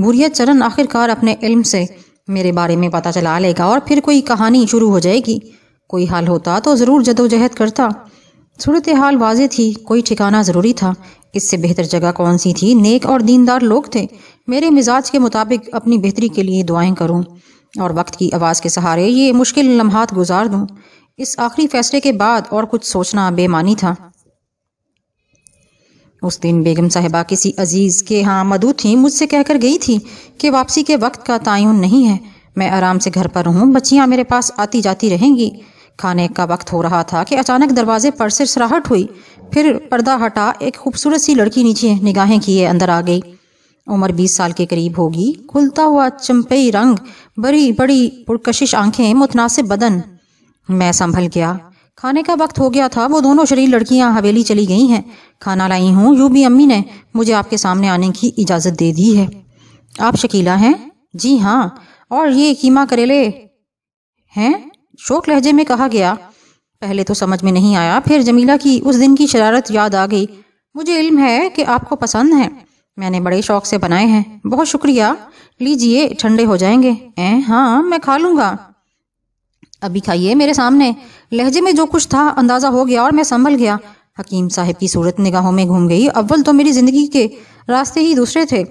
बुरिया चरण आखिरकार अपने इल्म से मेरे बारे में पता चला लेगा और फिर कोई कहानी शुरू हो जाएगी कोई हाल होता तो ज़रूर जदोजहद करता सूरत हाल वाज थी कोई ठिकाना ज़रूरी था इससे बेहतर जगह कौन सी थी नेक और दीनदार लोग थे मेरे मिजाज के मुताबिक अपनी बेहतरी के लिए दुआएं करूं और वक्त की आवाज़ के सहारे ये मुश्किल लम्हात गुजार दूं इस आखिरी फैसले के बाद और कुछ सोचना बेमानी था उस दिन बेगम साहिबा किसी अजीज़ के यहाँ मधु थी मुझसे कहकर गई थी कि वापसी के वक्त का तयन नहीं है मैं आराम से घर पर हूँ बच्चियाँ मेरे पास आती जाती रहेंगी खाने का वक्त हो रहा था कि अचानक दरवाजे पर से सराहट हुई फिर पर्दा हटा एक खूबसूरत सी लड़की नीचे निगाहें किए अंदर आ गई उम्र बीस साल के करीब होगी खुलता हुआ चंपई रंग बड़ी बड़ी पुरकशिश आंखें मुतनासिब बदन मैं संभल गया खाने का वक्त हो गया था वो दोनों शरीर लड़कियां हवेली चली गई हैं खाना लाई हूँ यूं भी अम्मी ने मुझे आपके सामने आने की इजाज़त दे दी है आप शकीला हैं जी हाँ और ये कीमा करेले हैं शोक लहजे में कहा गया पहले तो समझ में नहीं आया फिर जमीला की उस दिन की शरारत याद आ गई मुझे इल्म है कि आपको पसंद है मैंने बड़े शौक से बनाए हैं बहुत शुक्रिया लीजिए ठंडे हो जाएंगे ए हाँ मैं खा लूंगा अभी खाइए मेरे सामने लहजे में जो कुछ था अंदाज़ा हो गया और मैं संभल गया हकीम साहब की सूरत निगाहों में घूम गई अव्वल तो मेरी ज़िंदगी के रास्ते ही दूसरे थे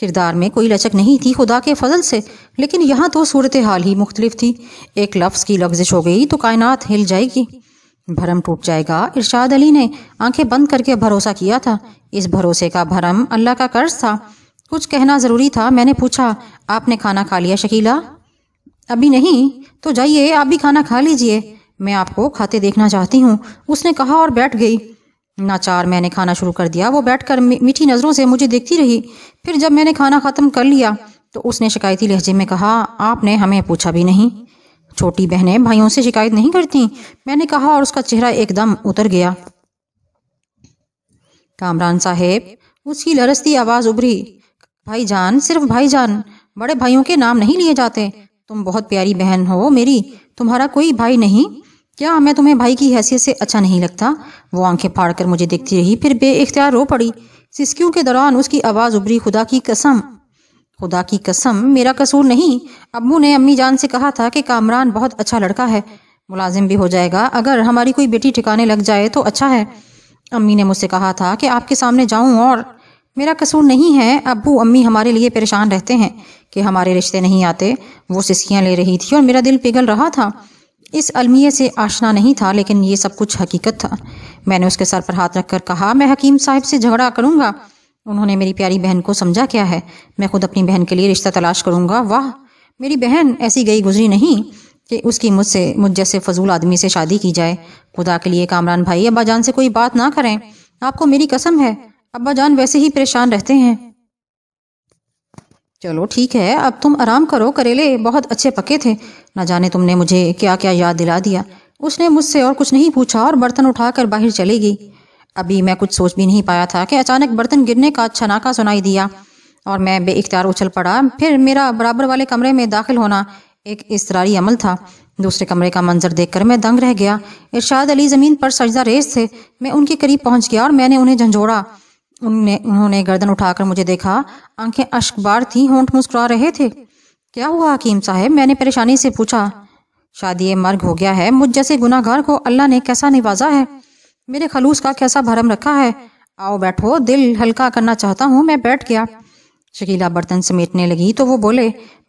किरदार में कोई लचक नहीं थी खुदा के फजल से लेकिन यहाँ तो सूरत हाल ही मुख्तलिफ थी एक लफ्ज़ की लफ्जिश हो गई तो कायनात हिल जाएगी भरम टूट जाएगा इरशाद अली ने आंखें बंद करके भरोसा किया था इस भरोसे का भरम अल्लाह का कर्ज था कुछ कहना ज़रूरी था मैंने पूछा आपने खाना खा लिया शकीला अभी नहीं तो जाइए आप भी खाना खा लीजिए मैं आपको खाते देखना चाहती हूँ उसने कहा और बैठ गई नाचार मैंने खाना शुरू कर दिया वो बैठकर मीठी नज़रों से मुझे देखती रही फिर जब मैंने खाना ख़त्म कर लिया तो उसने शिकायती लहजे में कहा आपने हमें पूछा भी नहीं छोटी बहनें भाइयों से शिकायत नहीं करती मैंने कहा और उसका चेहरा एकदम उतर गया कामरान साहेब उसकी लरसती आवाज़ उभरी भाईजान सिर्फ भाईजान बड़े भाइयों के नाम नहीं लिए जाते तुम बहुत प्यारी बहन हो मेरी तुम्हारा कोई भाई नहीं क्या मैं तुम्हें भाई की हैसियत से अच्छा नहीं लगता वो आंखें फाड़ कर मुझे देखती रही फिर बे इख्तियार रो पड़ी सिस्कियों के दौरान उसकी आवाज़ उभरी खुदा की कसम खुदा की कसम मेरा कसूर नहीं अबू ने अम्मी जान से कहा था कि कामरान बहुत अच्छा लड़का है मुलाजिम भी हो जाएगा अगर हमारी कोई बेटी ठिकाने लग जाए तो अच्छा है अम्मी ने मुझसे कहा था कि आपके सामने जाऊं और मेरा कसूर नहीं है अबू अम्मी हमारे लिए परेशान रहते हैं कि हमारे रिश्ते नहीं आते वो सिस्कियां ले रही थी और मेरा दिल पिघल रहा था इस अलमिये से आशना नहीं था लेकिन ये सब कुछ हकीकत था मैंने उसके सर पर हाथ रखकर कहा मैं हकीम साहब से झगड़ा करूंगा उन्होंने मेरी प्यारी बहन को समझा क्या है मैं खुद अपनी बहन के लिए रिश्ता तलाश करूंगा वाह मेरी बहन ऐसी गई गुजरी नहीं कि उसकी मुझसे मुझ जैसे फजूल आदमी से शादी की जाए खुदा के लिए कामरान भाई अब्बा जान से कोई बात ना करें आपको मेरी कसम है अब्बा जान वैसे ही परेशान रहते हैं चलो ठीक है अब तुम आराम करो करेले बहुत अच्छे पके थे न जाने तुमने मुझे क्या क्या याद दिला दिया उसने मुझसे और कुछ नहीं पूछा और बर्तन उठाकर बाहर चली गई अभी मैं कुछ सोच भी नहीं पाया था कि अचानक बर्तन गिरने का छनाका अच्छा सुनाई दिया और मैं बेख्तियार उछल पड़ा फिर मेरा बराबर वाले कमरे में दाखिल होना एक इसरारी अमल था दूसरे कमरे का मंजर देखकर मैं दंग रह गया इरशाद अली ज़मीन पर सजदा रेज थे मैं उनके करीब पहुंच गया और मैंने उन्हें झंझोड़ा उन्होंने गर्दन उठाकर मुझे देखा आंखें अश्कबार थी होंठ मुस्कुरा रहे थे क्या हुआ हकीम साहब मैंने परेशानी से पूछा शादी मर्ग हो गया है मुझ जैसे गुनागार को अल्लाह ने कैसा निवाजा है मेरे खलूस का कैसा भरम रखा है आओ बैठो दिल हल्का करना चाहता हूँ मैं बैठ गया शकीला बर्तन समेटने लगी तो वो बोले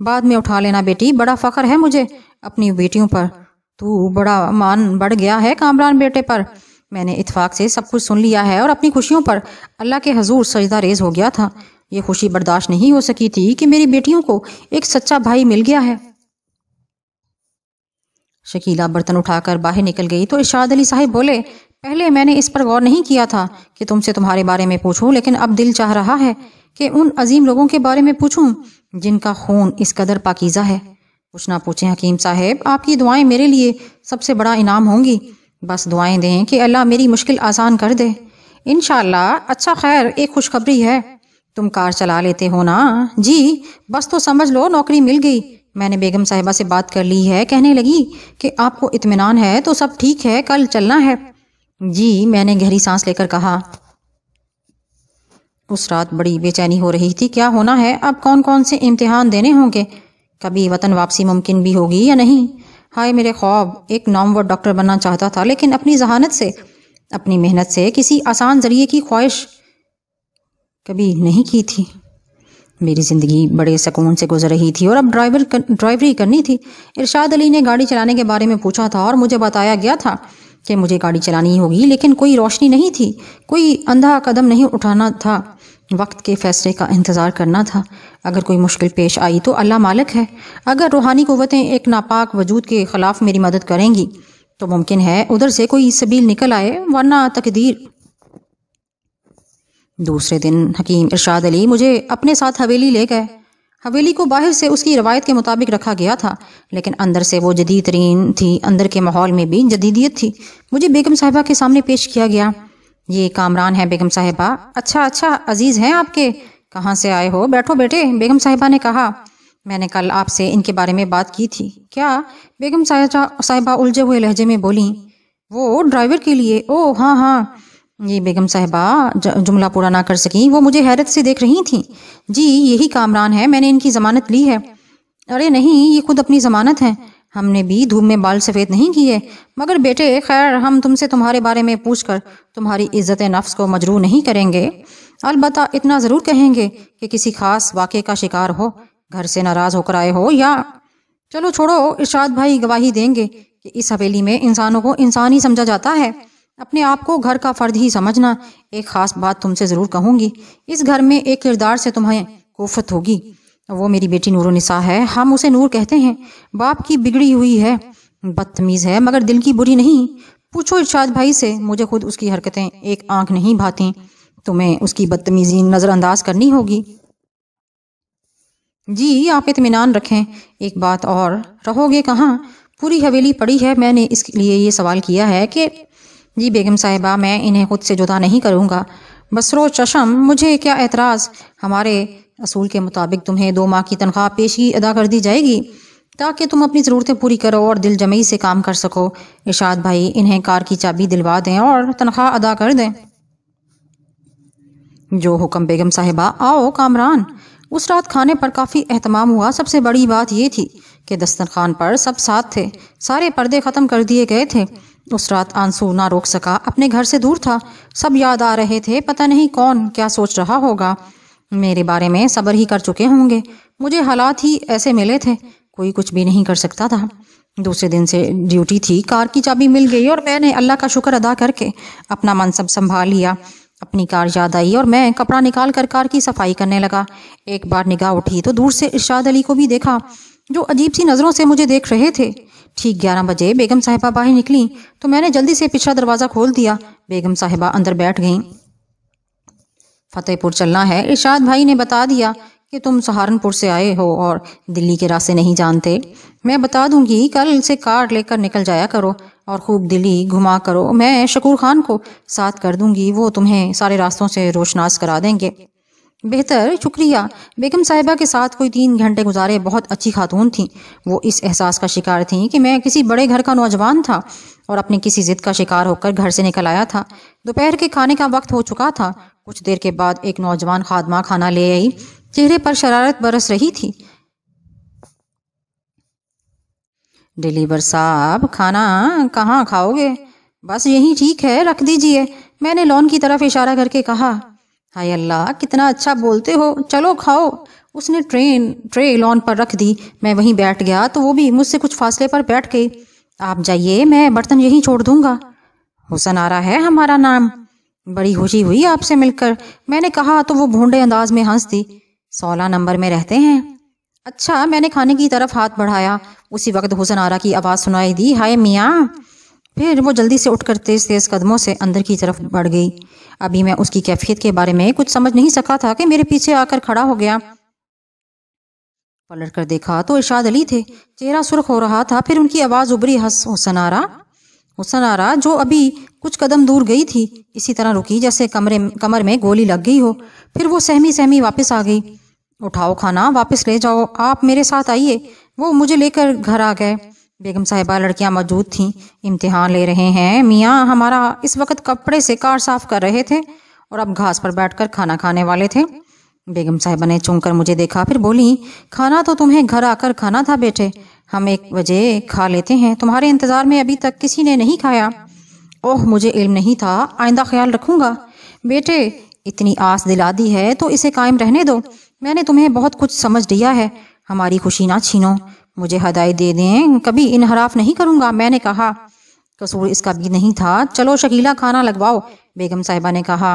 बाद में उठा लेना बेटी बड़ा फ़ख्र है मुझे अपनी बेटियों पर तू बड़ा मान बढ़ गया है कामरान बेटे पर मैंने इतफाक से सब कुछ सुन लिया है और अपनी खुशियों पर अल्लाह के हजूर सजदा रेज हो गया था ये खुशी बर्दाश्त नहीं हो सकी थी कि मेरी बेटियों को एक सच्चा भाई मिल गया है शकीला बर्तन उठाकर बाहर निकल गई तो इर्शाद अली साहब बोले पहले मैंने इस पर गौर नहीं किया था कि तुमसे तुम्हारे बारे में पूछूं लेकिन अब दिल चाह रहा है कि उन अजीम लोगों के बारे में पूछूं जिनका खून इस कदर पाकिज़ा है कुछ ना पूछें हकीम साहब आपकी दुआएं मेरे लिए सबसे बड़ा इनाम होंगी बस दुआएं दें कि अल्लाह मेरी मुश्किल आसान कर दे इनशाला अच्छा खैर एक खुशखबरी है तुम कार चला लेते हो ना जी बस तो समझ लो नौकरी मिल गई मैंने बेगम साहिबा से बात कर ली है कहने लगी कि आपको इत्मीनान है तो सब ठीक है कल चलना है जी मैंने गहरी सांस लेकर कहा उस रात बड़ी बेचैनी हो रही थी क्या होना है अब कौन कौन से इम्तिहान देने होंगे कभी वतन वापसी मुमकिन भी होगी या नहीं हाय मेरे ख्वाब एक नामवर डॉक्टर बनना चाहता था लेकिन अपनी जहानत से अपनी मेहनत से किसी आसान जरिए की ख्वाहिश कभी नहीं की थी मेरी ज़िंदगी बड़े सुकून से गुजर रही थी और अब ड्राइवर कर, ड्राइवरी करनी थी इरशाद अली ने गाड़ी चलाने के बारे में पूछा था और मुझे बताया गया था कि मुझे गाड़ी चलानी होगी लेकिन कोई रोशनी नहीं थी कोई अंधा कदम नहीं उठाना था वक्त के फैसले का इंतज़ार करना था अगर कोई मुश्किल पेश आई तो अल्लाह मालिक है अगर रूहानी क़वतें एक नापाक वजूद के ख़िलाफ़ मेरी मदद करेंगी तो मुमकिन है उधर से कोई सबील निकल आए वरना तकदीर दूसरे दिन हकीम इरशाद अली मुझे अपने साथ हवेली ले गए हवेली को बाहर से उसकी रवायत के मुताबिक रखा गया था लेकिन अंदर से वो जदीद तरीन थी अंदर के माहौल में भी जदीदियत थी मुझे बेगम साहिबा के सामने पेश किया गया ये कामरान है बेगम साहिबा अच्छा अच्छा अजीज़ हैं आपके कहाँ से आए हो बैठो बेटे बेगम साहिबा ने कहा मैंने कल आपसे इनके बारे में बात की थी क्या बेगम साहिबा उलझे हुए लहजे में बोली वो ड्राइवर के लिए ओ हाँ हाँ ये बेगम साहबा जुमला पूरा ना कर सकी वो मुझे हैरत से देख रही थी जी यही कामरान है मैंने इनकी जमानत ली है अरे नहीं ये खुद अपनी जमानत है हमने भी धूप में बाल सफ़ेद नहीं किए मगर बेटे खैर हम तुमसे तुम्हारे बारे में पूछ कर तुम्हारी इज़्ज़त नफ्स को मजरू नहीं करेंगे अलबत् इतना ज़रूर कहेंगे कि किसी खास वाक़े का शिकार हो घर से नाराज़ होकर आए हो या चलो छोड़ो इर्शाद भाई गवाही देंगे कि इस हवेली में इंसानों को इंसान ही समझा जाता है अपने आप को घर का फर्द ही समझना एक खास बात तुमसे ज़रूर कहूंगी इस घर में एक किरदार से तुम्हें कोफत होगी वो मेरी बेटी नूर निसा है हम उसे नूर कहते हैं बाप की बिगड़ी हुई है बदतमीज़ है मगर दिल की बुरी नहीं पूछो इर्शाद भाई से मुझे खुद उसकी हरकतें एक आंख नहीं भाती तुम्हें उसकी बदतमीजी नज़रअंदाज करनी होगी जी आप इतमान रखें एक बात और रहोगे कहाँ पूरी हवेली पड़ी है मैंने इसके लिए ये सवाल किया है कि जी बेगम साहिबा मैं इन्हें खुद से जुदा नहीं करूँगा बसरो चशम मुझे क्या एतराज़ हमारे असूल के मुताबिक तुम्हें दो माह की तनख्वाह पेशगी अदा कर दी जाएगी ताकि तुम अपनी ज़रूरतें पूरी करो और दिल जमई से काम कर सको इर्शाद भाई इन्हें कार की चाबी दिलवा दें और तनख्वाह अदा कर दें जो हुक्म बेगम साहिबा आओ कामरान उस रात खाने पर काफ़ी अहतमाम हुआ सबसे बड़ी बात यह थी कि दस्तरखान पर सब साथ थे सारे पर्दे ख़त्म कर दिए गए थे उस रात आंसू ना रोक सका अपने घर से दूर था सब याद आ रहे थे पता नहीं कौन क्या सोच रहा होगा मेरे बारे में सबर ही कर चुके होंगे मुझे हालात ही ऐसे मिले थे कोई कुछ भी नहीं कर सकता था दूसरे दिन से ड्यूटी थी कार की चाबी मिल गई और मैंने अल्लाह का शुक्र अदा करके अपना मनसब संभाल लिया अपनी कार याद आई और मैं कपड़ा निकाल कर कार की सफाई करने लगा एक बार निगाह उठी तो दूर से इरशाद अली को भी देखा जो अजीब सी नज़रों से मुझे देख रहे थे ठीक ग्यारह बजे बेगम साहिबा बाहर निकली तो मैंने जल्दी से पिछला दरवाज़ा खोल दिया बेगम साहिबा अंदर बैठ गई फतेहपुर चलना है इरशाद भाई ने बता दिया कि तुम सहारनपुर से आए हो और दिल्ली के रास्ते नहीं जानते मैं बता दूंगी कल से कार लेकर निकल जाया करो और खूब दिल्ली घुमा करो मैं शकूर खान को साथ कर दूंगी वो तुम्हें सारे रास्तों से रोशनास करा देंगे बेहतर शुक्रिया बेगम साहिबा के साथ कोई तीन घंटे गुजारे बहुत अच्छी खातून थी वो इस एहसास का शिकार थी कि मैं किसी बड़े घर का नौजवान था और अपनी किसी जिद का शिकार होकर घर से निकल आया था दोपहर के खाने का वक्त हो चुका था कुछ देर के बाद एक नौजवान खादमा खाना ले आई चेहरे पर शरारत बरस रही थी डिलीवर साहब खाना कहाँ खाओगे बस यही ठीक है रख दीजिए मैंने लॉन की तरफ इशारा करके कहा हाय अल्लाह कितना अच्छा बोलते हो चलो खाओ उसने ट्रेन ट्रे लॉन पर रख दी मैं वहीं बैठ गया तो वो भी मुझसे कुछ फासले पर बैठ गई आप जाइए मैं बर्तन यहीं छोड़ दूंगा हुसन आ रहा है हमारा नाम बड़ी खुशी हुई आपसे मिलकर मैंने कहा तो वो भूडे अंदाज में हंस दी सोलह नंबर में रहते हैं अच्छा मैंने खाने की तरफ हाथ बढ़ाया उसी वक्त हुसन आरा की आवाज़ सुनाई दी हाय मियाँ फिर वो जल्दी से उठकर तेज तेज कदमों से अंदर की तरफ बढ़ गई अभी मैं उसकी कैफियत के बारे में कुछ समझ नहीं सका था कि मेरे पीछे आकर खड़ा हो गया पलट कर देखा तो इरशाद अली थे चेहरा सुर्ख हो रहा था फिर उनकी आवाज़ उभरी हस हुसन आरा हुसन आरा जो अभी कुछ कदम दूर गई थी इसी तरह रुकी जैसे कमरे कमर में गोली लग गई हो फिर वो सहमी सहमी वापस आ गई उठाओ खाना वापस ले जाओ आप मेरे साथ आइए वो मुझे लेकर घर आ गए बेगम साहिबा लड़कियां मौजूद थीं इम्तिहान ले रहे हैं मियाँ हमारा इस वक्त कपड़े से कार साफ कर रहे थे और अब घास पर बैठकर खाना खाने वाले थे बेगम साहिबा ने चौंक कर मुझे देखा फिर बोली खाना तो तुम्हें घर आकर खाना था बेटे हम एक बजे खा लेते हैं तुम्हारे इंतज़ार में अभी तक किसी ने नहीं खाया ओह मुझे इल्म नहीं था आइंदा ख्याल रखूंगा बेटे इतनी आस दिला दी है तो इसे कायम रहने दो मैंने तुम्हें बहुत कुछ समझ दिया है हमारी खुशी ना छीनो मुझे हदायत दे दें कभी इनहराफ नहीं करूँगा मैंने कहा कसूर इसका भी नहीं था चलो शकीला खाना लगवाओ बेगम साहिबा ने कहा